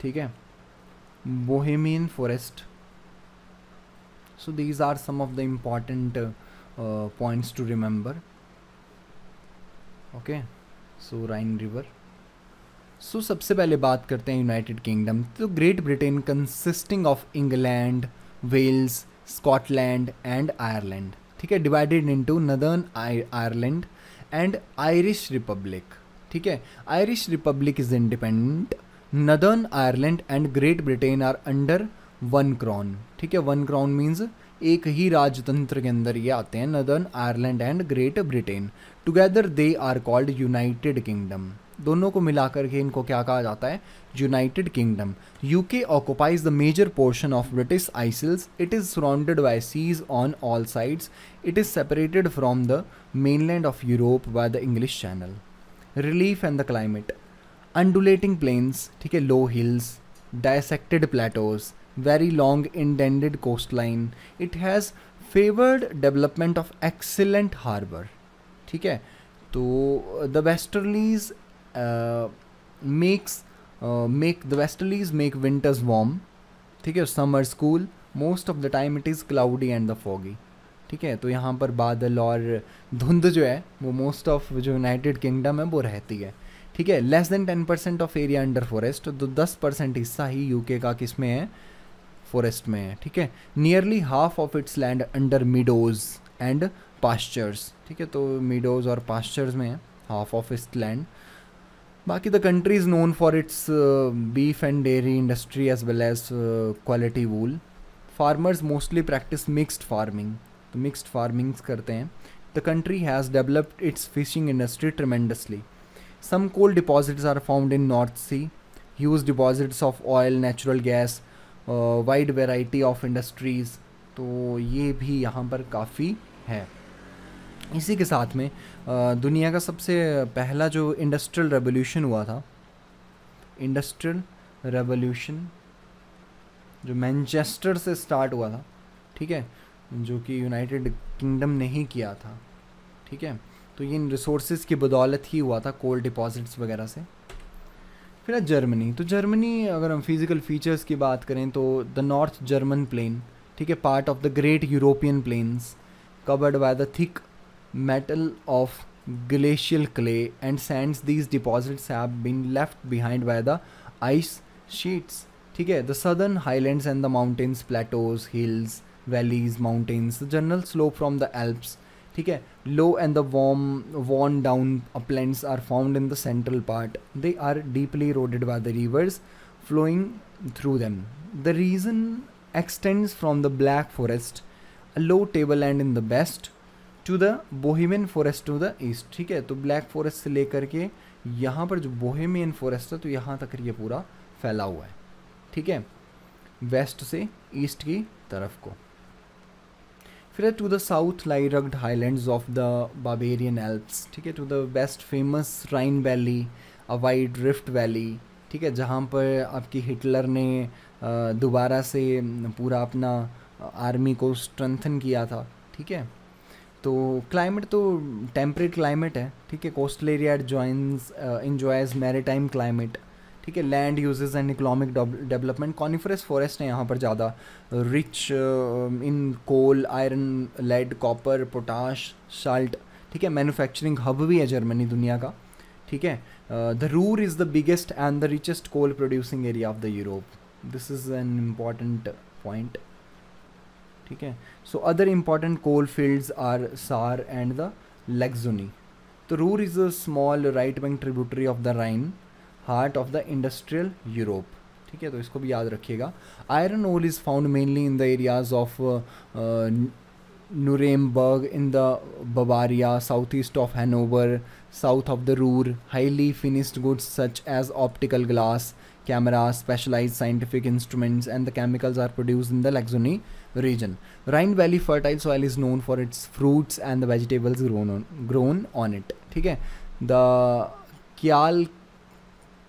ठीक है Bohemian Forest so these are some of the important points to remember okay so Rhine river so सबसे पहले बात करते हैं यूनाइटेड किंगडम तो Great Britain consisting of England Wales Scotland and Ireland ठीक है divided into Northern Ireland and Irish Republic ठीक है Irish Republic is independent Northern Ireland and Great Britain are under one crown ठीक है one crown means एक ही राजतंत्र के अंदर ये आते हैं Northern Ireland and Great Britain together they are called United Kingdom दोनों को मिलाकर के इनको क्या कहा जाता है United Kingdom UK occupies the major portion of British Isles it is surrounded by seas on all sides it is separated from the mainland of Europe by the English Channel relief and the climate undulating plains ठीक है low hills dissected plateaus very long indented coast line it has favoured development of excellent harbour ठीक है तो the westerlies makes make the westerlies make winters warm ठीक है summers cool most of the time it is cloudy and the foggy ठीक है तो यहाँ पर बादल और धुंध जो है वो मोस्ट ऑफ जो यूनाइटेड किंगडम है वो रहती है ठीक है less than ten percent of area under forest तो दस परसेंट हिस्सा ही यूके का किस में है फॉरेस्ट में है ठीक है nearly half of its land under meadows and pastures ठीक है तो मीडोज और पास्चर्स में है हाफ ऑफ इस लैंड बाकी the country is known for its beef and dairy industry as well as quality wool farmers mostly practice mixed farming तो mixed farmings करते हैं the country has developed its fishing industry tremendously some coal deposits are found in North Sea huge deposits of oil natural gas wide variety of industries तो ये भी यहाँ पर काफ़ी है इसी के साथ में दुनिया का सबसे पहला जो इंडस्ट्रियल रेवोल्यूशन हुआ था इंडस्ट्रियल रेवोल्यूशन जो मैनचेस्टर से स्टार्ट हुआ था ठीक है जो कि यूनाइटेड किंगडम ने ही किया था ठीक है तो ये इन रिसोर्सेज की बदौलत ही हुआ था कोल डिपॉजिट्स वगैरह से फिर जर्मनी तो जर्मनी अगर हम फिज़िकल फीचर्स की बात करें तो द नॉर्थ जर्मन प्लेन ठीक है part of the Great European Plains covered by the thick metal of glacial clay and sands these deposits have been left behind by the ice sheets ठीक है the southern highlands and the mountains plateaus hills valleys mountains the general slope from the Alps ठीक है low and the warm worn down uplands are found in the central part they are deeply eroded by the rivers flowing through them the region extends from the Black Forest a low tableland in the west to the Bohemian Forest to the east ठीक है तो black forest से लेकर के यहाँ पर जो Bohemian forest है तो यहाँ तक ये पूरा फैला हुआ है ठीक है वेस्ट से ईस्ट की तरफ को फिर to the south lie rugged highland of the Bavarian Alps ठीक है to the west famous Rhine Valley a wide rift valley ठीक है जहाँ पर आपकी हिटलर ने दोबारा से पूरा अपना आर्मी को स्ट्रेंथन किया था ठीक है तो क्लाइमेट तो टेम्परेट क्लाइमेट है ठीक है coastal area it joins enjoys maritime climate ठीक है land uses and economic development coniferous forest है यहाँ पर ज़्यादा rich in coal iron lead copper potash salt ठीक है मैन्युफैक्चरिंग हब भी है जर्मनी दुनिया का ठीक है the Ruhr is the biggest and the richest coal producing area of the Europe this is an important point ठीक है So other important coal fields are Saar and the Lexuni. The Ruhr is a small right bank tributary of the Rhine, heart of the industrial Europe. ठीक है तो इसको भी याद रखिएगा iron ore is found mainly in the areas of Nuremberg in the Bavaria, southeast of Hanover, south of the Ruhr, highly finished goods such as optical glass, cameras, specialized scientific instruments, and the chemicals are produced in the Laxoni region. Rhine Valley fertile soil is known for its fruits and the vegetables grown on, grown on it. Okay? The Kyal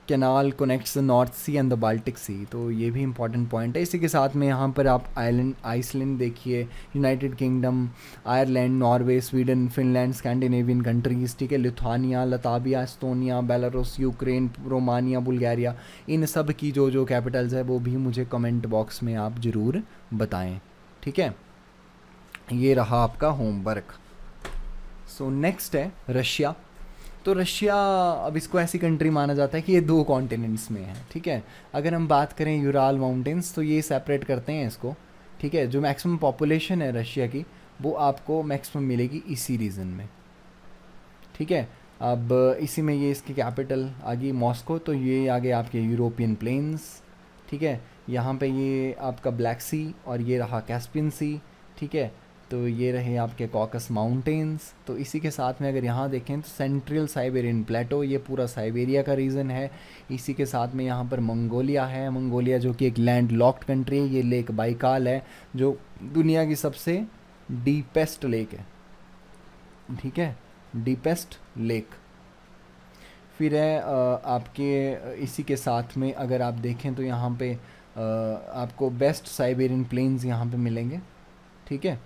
canal connects the North Sea and the Baltic Sea तो ये भी important point है इसी के साथ में यहाँ पर आप आइलैंड आइसलैंड देखिए United Kingdom Ireland Norway Sweden Finland Scandinavian countries ठीक है Lithuania Latvia Estonia Belarus Ukraine Romania Bulgaria इन सब की जो जो कैपिटल्स है वो भी मुझे कमेंट बॉक्स में आप ज़रूर बताएँ ठीक है ये रहा आपका होमवर्क सो नेक्स्ट है रशिया तो रशिया अब इसको ऐसी कंट्री माना जाता है कि ये दो कॉन्टिनेंट्स में है ठीक है अगर हम बात करें यूराल माउंटेंस तो ये सेपरेट करते हैं इसको ठीक है जो मैक्सिमम पॉपुलेशन है रशिया की वो आपको मैक्सिमम मिलेगी इसी रीजन में ठीक है अब इसी में ये इसकी कैपिटल आ गई मॉस्को तो ये आ गए आपके यूरोपियन प्लेन्स ठीक है यहाँ पे ये आपका ब्लैक सी और ये रहा कैस्पियन सी ठीक है तो ये रहे आपके कॉकस माउंटेन्स तो इसी के साथ में अगर यहाँ देखें तो सेंट्रल साइबेरियन प्लेटो ये पूरा साइबेरिया का रीजन है इसी के साथ में यहाँ पर मंगोलिया है मंगोलिया जो कि एक लैंड लॉक्ड कंट्री है ये लेक बाइकाल है जो दुनिया की सबसे डीपेस्ट लेक है ठीक है डीपेस्ट लेक फिर है आपके इसी के साथ में अगर आप देखें तो यहाँ पे आपको बेस्ट साइबेरियन प्लेन्स यहाँ पे मिलेंगे ठीक है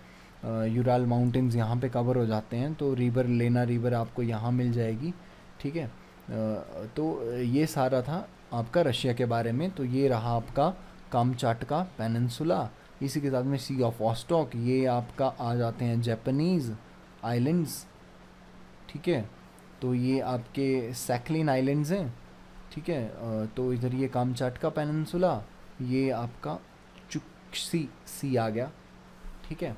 यूराल माउंटेंस यहाँ पे कवर हो जाते हैं तो रिवर लेना रिवर आपको यहाँ मिल जाएगी ठीक है तो ये सारा था आपका रशिया के बारे में तो ये रहा आपका का पेनसुला इसी के साथ में सी ऑफ ऑस्टॉक ये आपका आ जाते हैं जैपनीज़ आइलैंड्स ठीक है तो ये आपके सैकलिन आइलैंड्स हैं ठीक है तो इधर ये का पेनसुला ये आपका चुक्सी सी आ गया ठीक है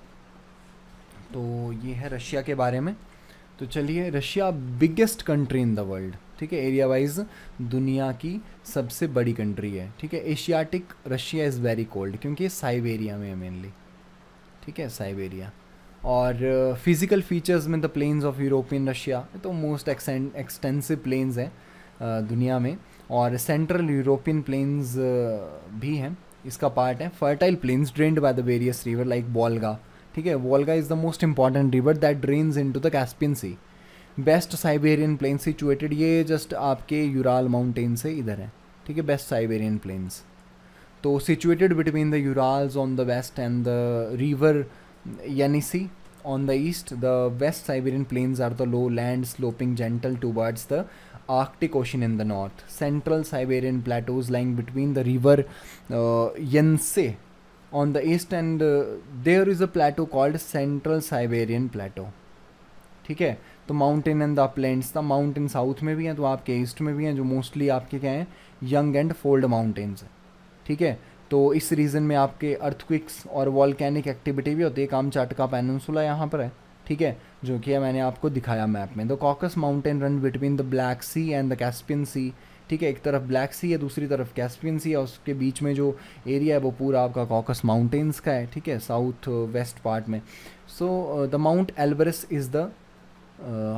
तो ये है रशिया के बारे में तो चलिए Russia biggest country in the world ठीक है एरिया वाइज दुनिया की सबसे बड़ी कंट्री है ठीक है Asiatic Russia is very cold क्योंकि ये साइबेरिया में है मेनली ठीक है साइबेरिया और फिज़िकल uh, फीचर्स में the plains of European Russia तो मोस्ट एक्सटेंसिव प्लेन्स हैं uh, दुनिया में और सेंट्रल यूरोपियन प्लेन्स भी हैं इसका पार्ट है fertile plains drained by the various river like Volga ठीक है Volga is the most important river that drains into the Caspian Sea west Siberian plain situated ये जस्ट आपके Ural mountain से इधर है ठीक है बेस्ट साइबेरियन प्लेन्स तो situated between the Urals on the west and the river यानी on the east the west Siberian plains are the lowland sloping gentle towards the Arctic Ocean in the north central Siberian plateaus lying between the river Yenisei on the east and uh, there is a plateau called central siberian plateau ठीक है तो mountain and the plains the mountain south में भी हैं तो आपके east में भी हैं जो मोस्टली आपके क्या हैं यंग एंड फोल्ड माउंटेन्स हैं ठीक है तो इस रीजन में आपके अर्थक्विक्स और वॉलकैनिक एक्टिविटी भी होती है काम चाटका पैनसुला यहाँ पर है ठीक है जो कि मैंने आपको दिखाया मैप में the Caucasus mountain run between the Black Sea and the Caspian Sea ठीक है एक तरफ ब्लैक सी है दूसरी तरफ कैस्पियन सी है और उसके बीच में जो एरिया है वो पूरा आपका कॉकस माउंटेन्स का है ठीक है साउथ वेस्ट पार्ट में so the mount Elbrus is the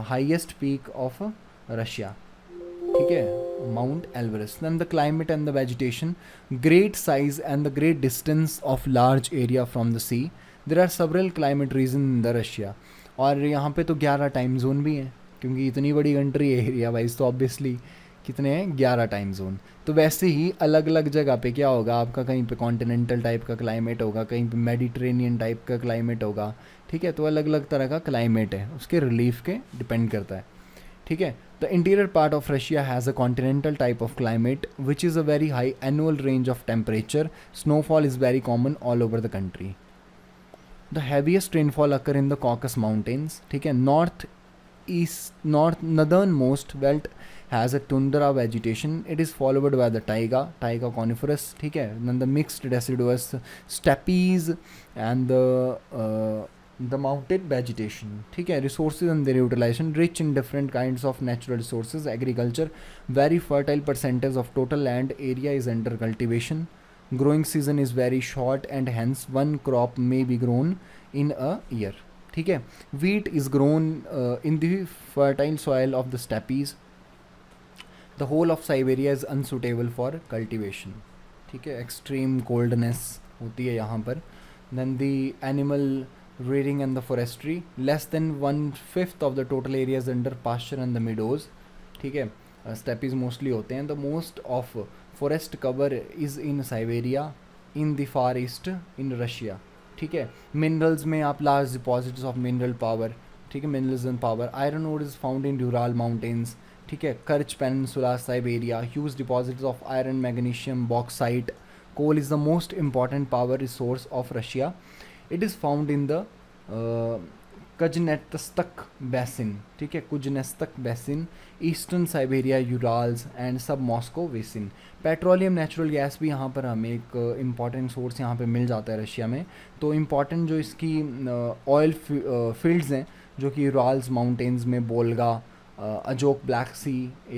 highest peak of Russia ठीक है माउंट एल्वरेस्ट and the climate and the vegetation great size and the great distance of large area from the sea there are several climate region in the Russia और यहाँ पे तो ग्यारह time zone भी हैं क्योंकि इतनी बड़ी कंट्री है एरिया वाइज तो ऑब्वियसली कितने हैं ग्यारह टाइम जोन तो वैसे ही अलग अलग जगह पे क्या होगा आपका कहीं पे कॉन्टिनेंटल टाइप का क्लाइमेट होगा कहीं पे मेडिट्रेनियन टाइप का क्लाइमेट होगा ठीक है तो अलग अलग तरह का क्लाइमेट है उसके रिलीफ के डिपेंड करता है ठीक है the interior part of Russia has a continental type of climate which is a very high annual range of temperature snowfall is very common all over the country the heaviest rainfall occur in the Caucasus mountains ठीक है north east north northern most belt Has a tundra vegetation. It is followed by the taiga, taiga coniferous. Coniferous ठीक है the mixed mixed steppes and the uh, mountain vegetation ठीक है resources and their utilization rich in different kinds of natural resources agriculture very fertile percentage of total land area is under cultivation growing season is very short and hence one crop may be grown in a year ठीक है wheat is grown uh, in the fertile soil of the steppes the whole of Siberia is unsuitable for cultivation ठीक है extreme coldness होती है यहाँ पर then the animal rearing and the forestry less than one fifth of the total areas under pasture and the meadows ठीक है steppes uh, mostly होते हैं the most of forest cover is in Siberia in the far east in Russia ठीक है minerals में आप large deposits of mineral power ठीक है minerals and power iron ore is found in the Ural mountains ठीक है Kursk area huge deposit of iron magnesium bauxite coal is the most important power resource of Russia it is found in the Kuznetsk basin ठीक है Kuznetsk basin eastern Siberia Urals and सब Moscow basin petroleum natural gas भी यहाँ पर हमें एक important uh, source यहाँ पे मिल जाता है रशिया में तो इम्पॉर्टेंट जो इसकी ऑयल uh, फील्ड्स uh, हैं जो कि यूराल्स माउंटेन्स में बोलगा अजोक ब्लैक सी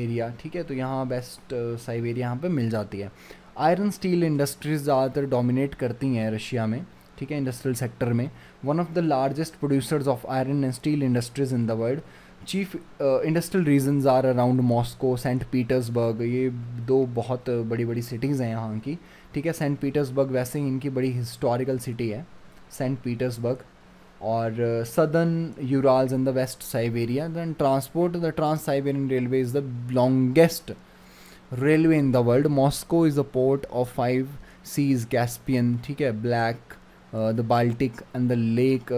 एरिया ठीक है तो यहाँ बेस्ट साइबेरिया यहाँ पे मिल जाती है आयरन स्टील इंडस्ट्रीज ज़्यादातर डोमिनेट करती हैं रशिया में ठीक है इंडस्ट्रियल सेक्टर में one of the largest producers of iron and steel industries in the world chief industrial regions are around Moscow Saint Petersburg ये दो बहुत बड़ी बड़ी सिटीज़ हैं यहाँ की ठीक है सेंट पीटर्सबर्ग वैसे ही इनकी बड़ी हिस्टोरिकल सिटी है सेंट पीटर्सबर्ग और southern Urals in the west Siberia then transport the trans Siberian railway is the longest railway in the world Moscow is the port of five seas Caspian ठीक है Black the Baltic and the lake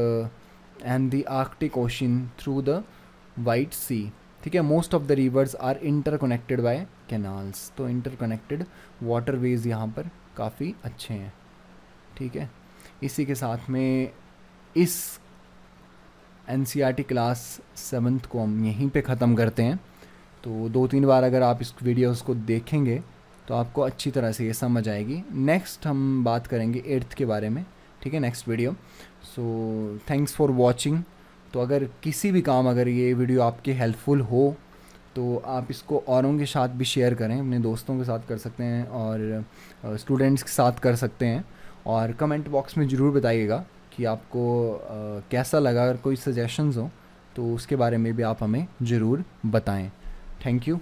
and the Arctic Ocean through the White Sea ठीक है most of the rivers are interconnected by canals तो interconnected waterways यहाँ पर काफ़ी अच्छे हैं ठीक है इसी के साथ में इस एन क्लास सेवन्थ को हम यहीं पे ख़त्म करते हैं तो दो तीन बार अगर आप इस वीडियोस को देखेंगे तो आपको अच्छी तरह से ये समझ आएगी नेक्स्ट हम बात करेंगे एट्थ के बारे में ठीक है next video so thanks for watching तो अगर किसी भी काम अगर ये वीडियो आपके हेल्पफुल हो तो आप इसको औरों के साथ भी शेयर करें अपने दोस्तों के साथ कर सकते हैं और स्टूडेंट्स के साथ कर सकते हैं और कमेंट बॉक्स में ज़रूर बताइएगा कि आपको आ, कैसा लगा अगर कोई सजेशंस हो तो उसके बारे में भी आप हमें ज़रूर बताएं थैंक यू